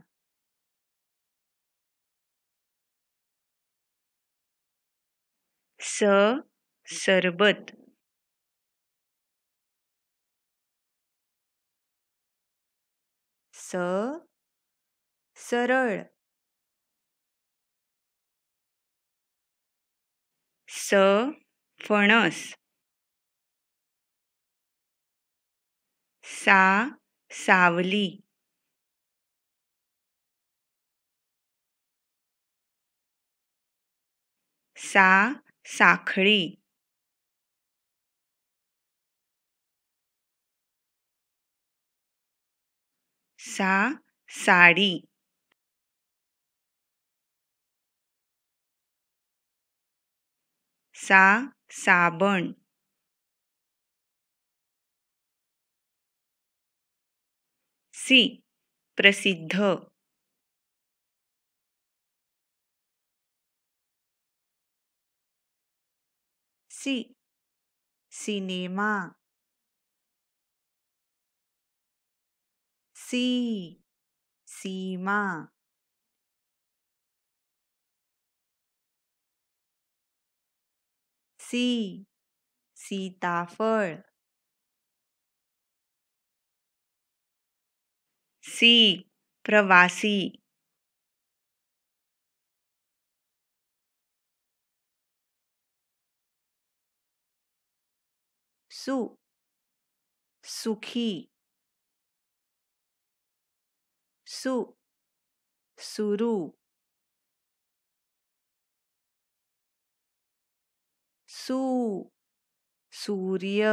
स सरबत स सरळ स फणस सा सावली सा साखळी सा साड़ी सा साबण सी प्रसिद्ध सी सिनेमा सी सीमा सी सीताफळ सी प्रवासी सु सुखी सु सुरु सु सूर्य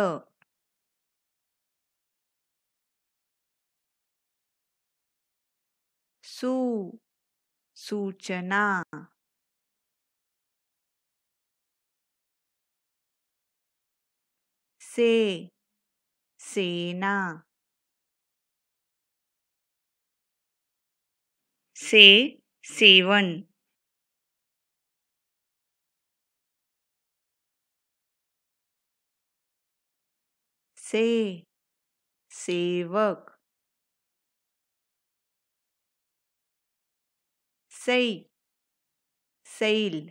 सु सूचना से सेना से सेवन से सेवक सई सैल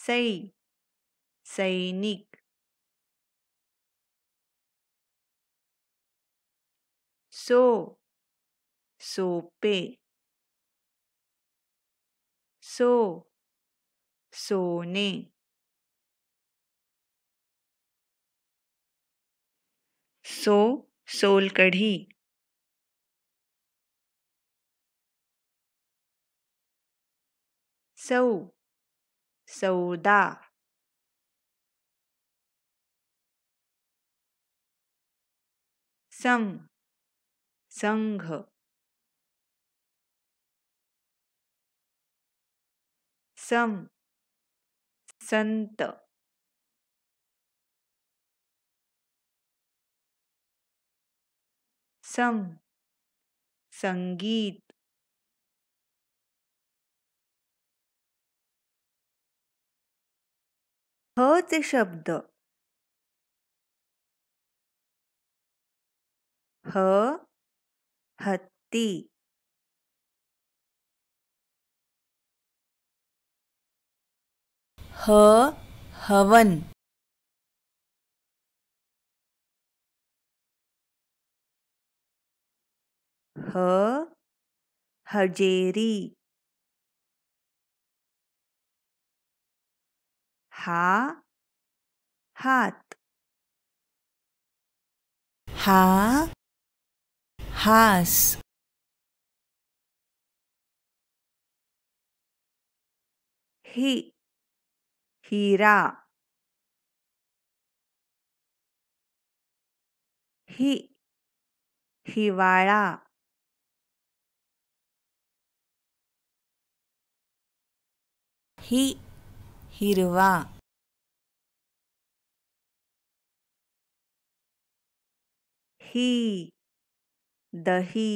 सई सैनिक सो सोपे सो सोने सो सोल कढ़ी सौ सौदा संग संघ सम संत सम संगीत हचे शब्द ह हत्ती ह हवन ह हजेरी हा हाथ हा हास ही हीरा ही हिवाळा ही हिरवा ही दही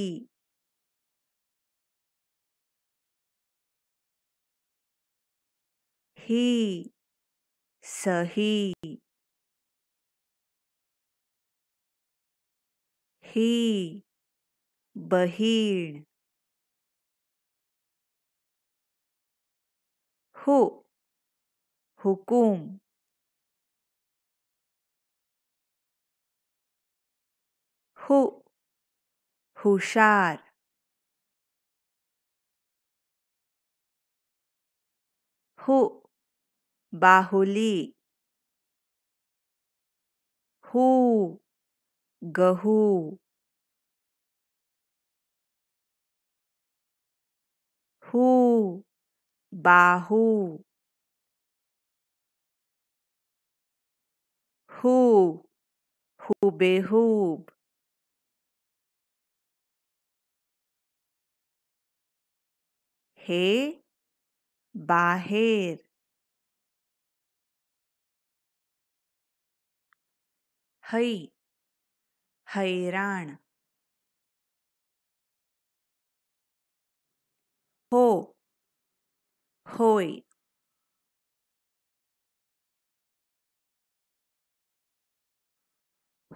ही सही ही बहीण हो हुकूम हु हुशार हु बाहुली हु गहू हु बाहू be who हे बाहेर हई हैरान हो होय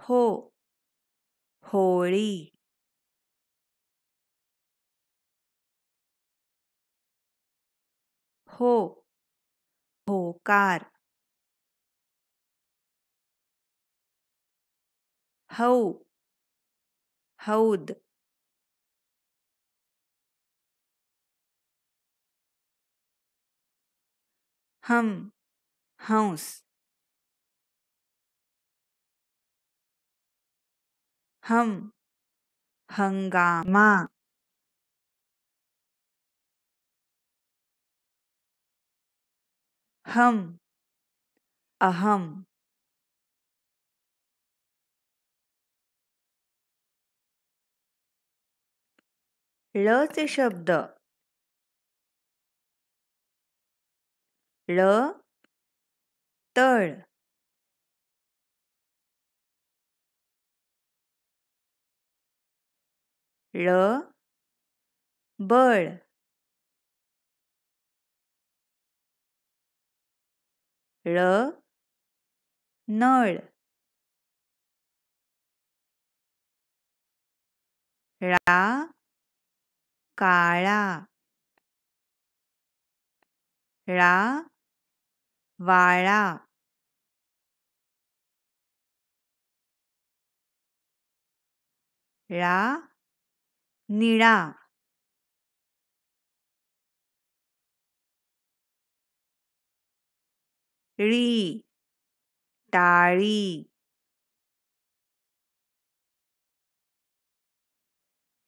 हो होड़ी हो होकार हौ हौद हम हंस हम हंगामा हम अहम ल से शब्द ल तड़ ळ बळ ळ नळ ळा काळा ळा वाळा ळा निळा री टाळी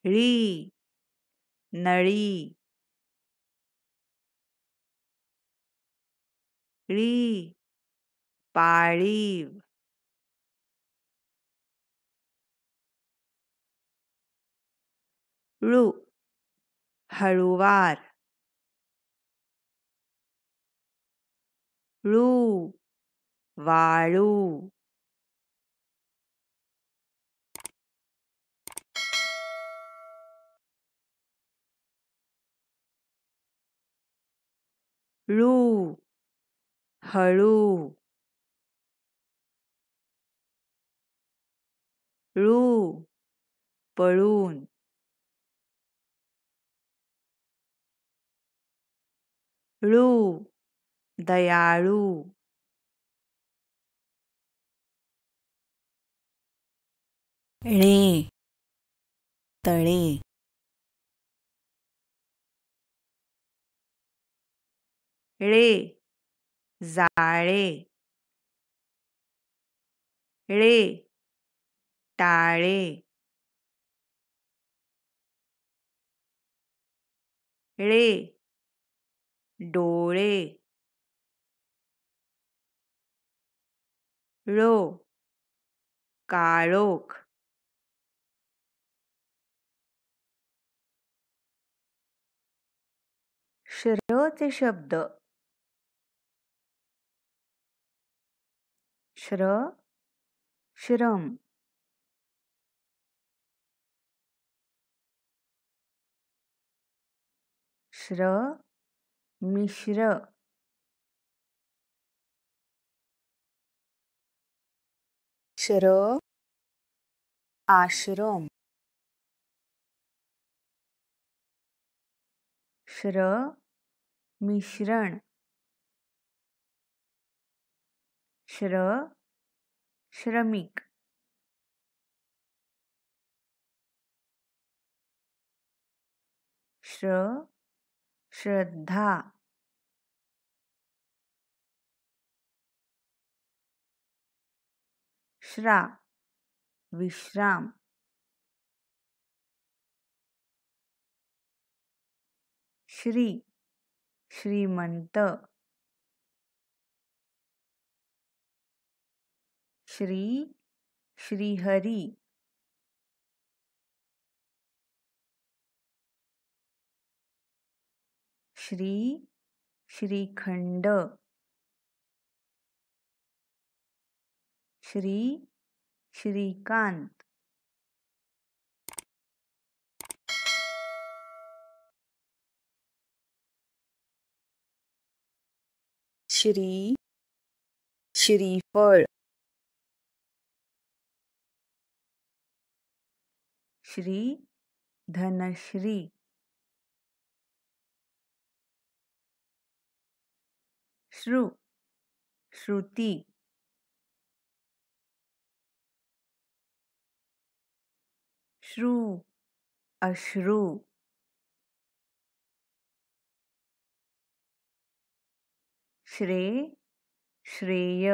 री नळी री पाळीव रु हरुवार रू वारू रू हड़ू रू पळून रू दयालु णे तणे ळे जाळे ळे टाळे ळे डोरे रो कारोख श्रचे शब्द श्र श्रम श्र मिश्र মিশ্র आश्रम श्र मिश्रण श्र श्रमिक श्र श्रद्धा श्रा विश्राम श्री श्रीमंत श्री श्रीहरी श्री श्रीखंड श्री श्रीकांत श्री श्रीफळ श्री धनश्री श्री, श्रु श्रुति श्रु अश्रु श्रेय श्रेय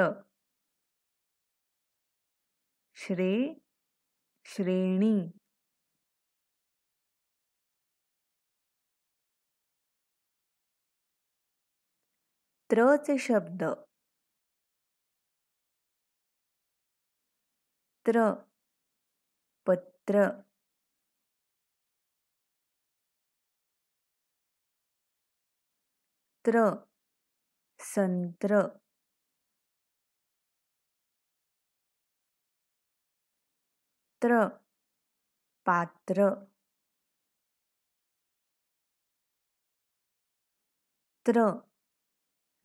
श्रे श्रेणी त्रचे शब्द त्र पत्र त्र संत्र त्र पात्र त्र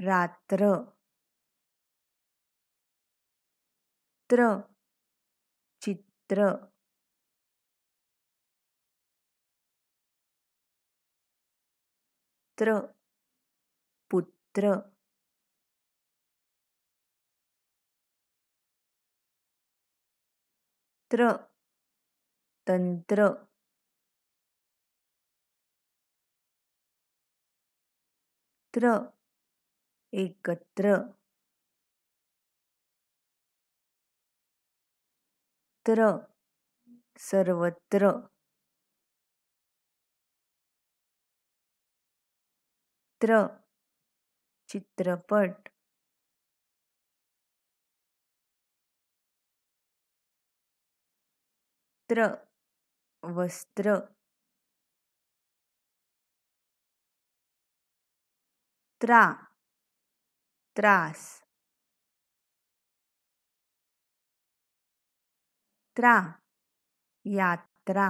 रात्र त्र चित्र त्र पुत्र त्र तंत्र त्र एकत्र त्र सर्वत्र त्र चित्रपट त्र वस्त्र त्रा tras त्रा यात्रा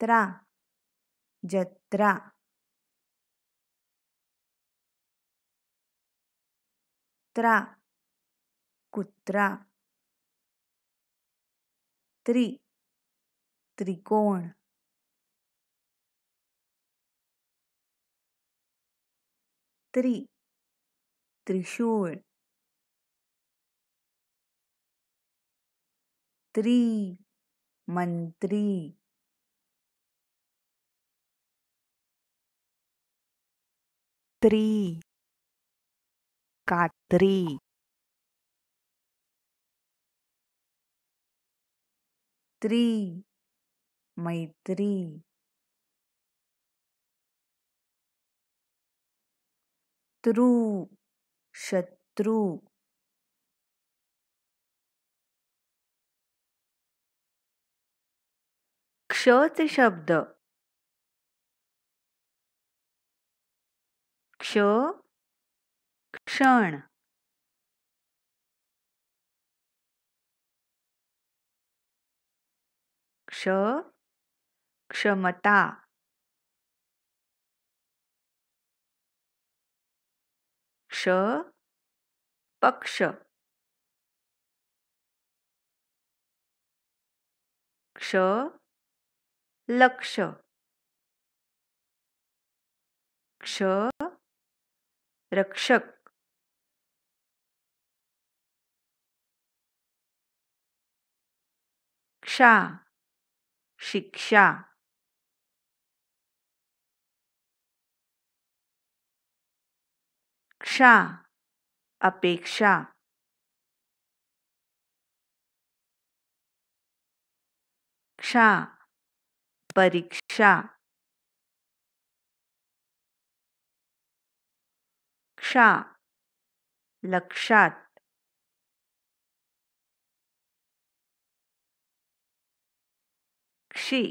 त्रा जत्रा त्रा कुत्रा त्रि त्रिकोण स्त्री त्रिशूल त्री मंत्री त्री कात्री त्री मैत्री शत्रू शत्रू क्षचे शब्द क्ष क्षण क्ष क्षमता क्ष पक्ष क्ष लक्ष क्ष रक्षक क्षा शिक्षा अपेक्षा अपेक्षा क्षा परीक्षा क्षा लक्षात क्षी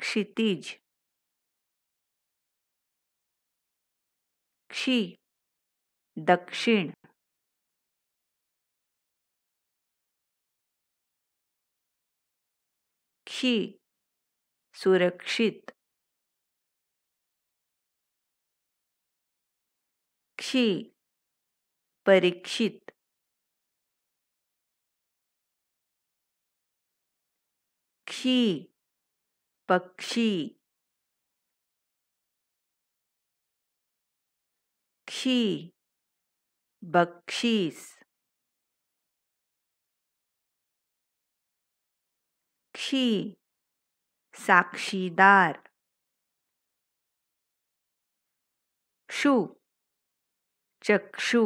क्षितिज क्षी दक्षिण खी सुरक्षित क्षी परीक्षित खी पक्षी बख्शी बख्शीस क्षी साक्षीदार क्षु चक्षु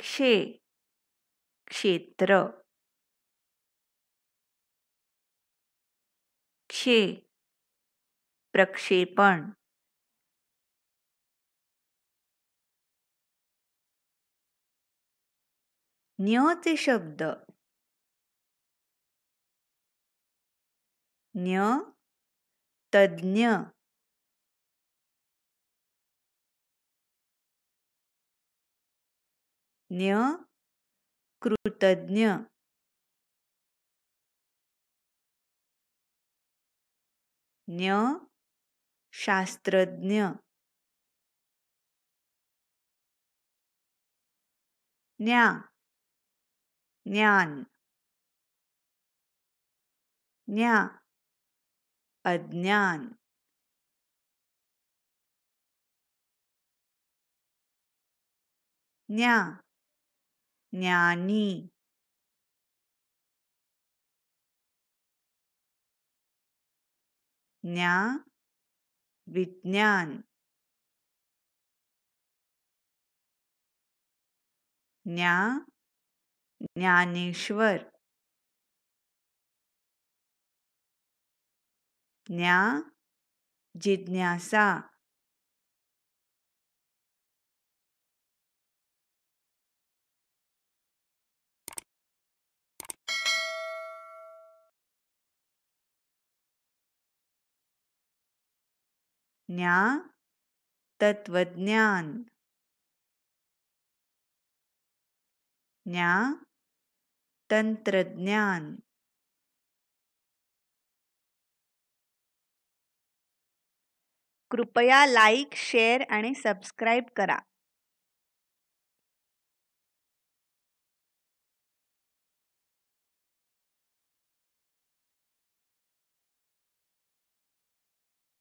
क्षे क्षेत्र क्षे प्रक्षेपण न्यचे शब्द न्य तज्ञ न्य कृतज्ञ न्य शास्त्रज्ञ न्या ज्ञान ज्ञा अज्ञान ज्ञा ज्ञानी ज्ञा विज्ञान न्या ज्ञानेश्वर न्या जिज्ञासा ज्ञा तत्वज्ञान ज्ञा तंत्रज्ञान कृपया लाईक शेअर आणि सबस्क्राईब करा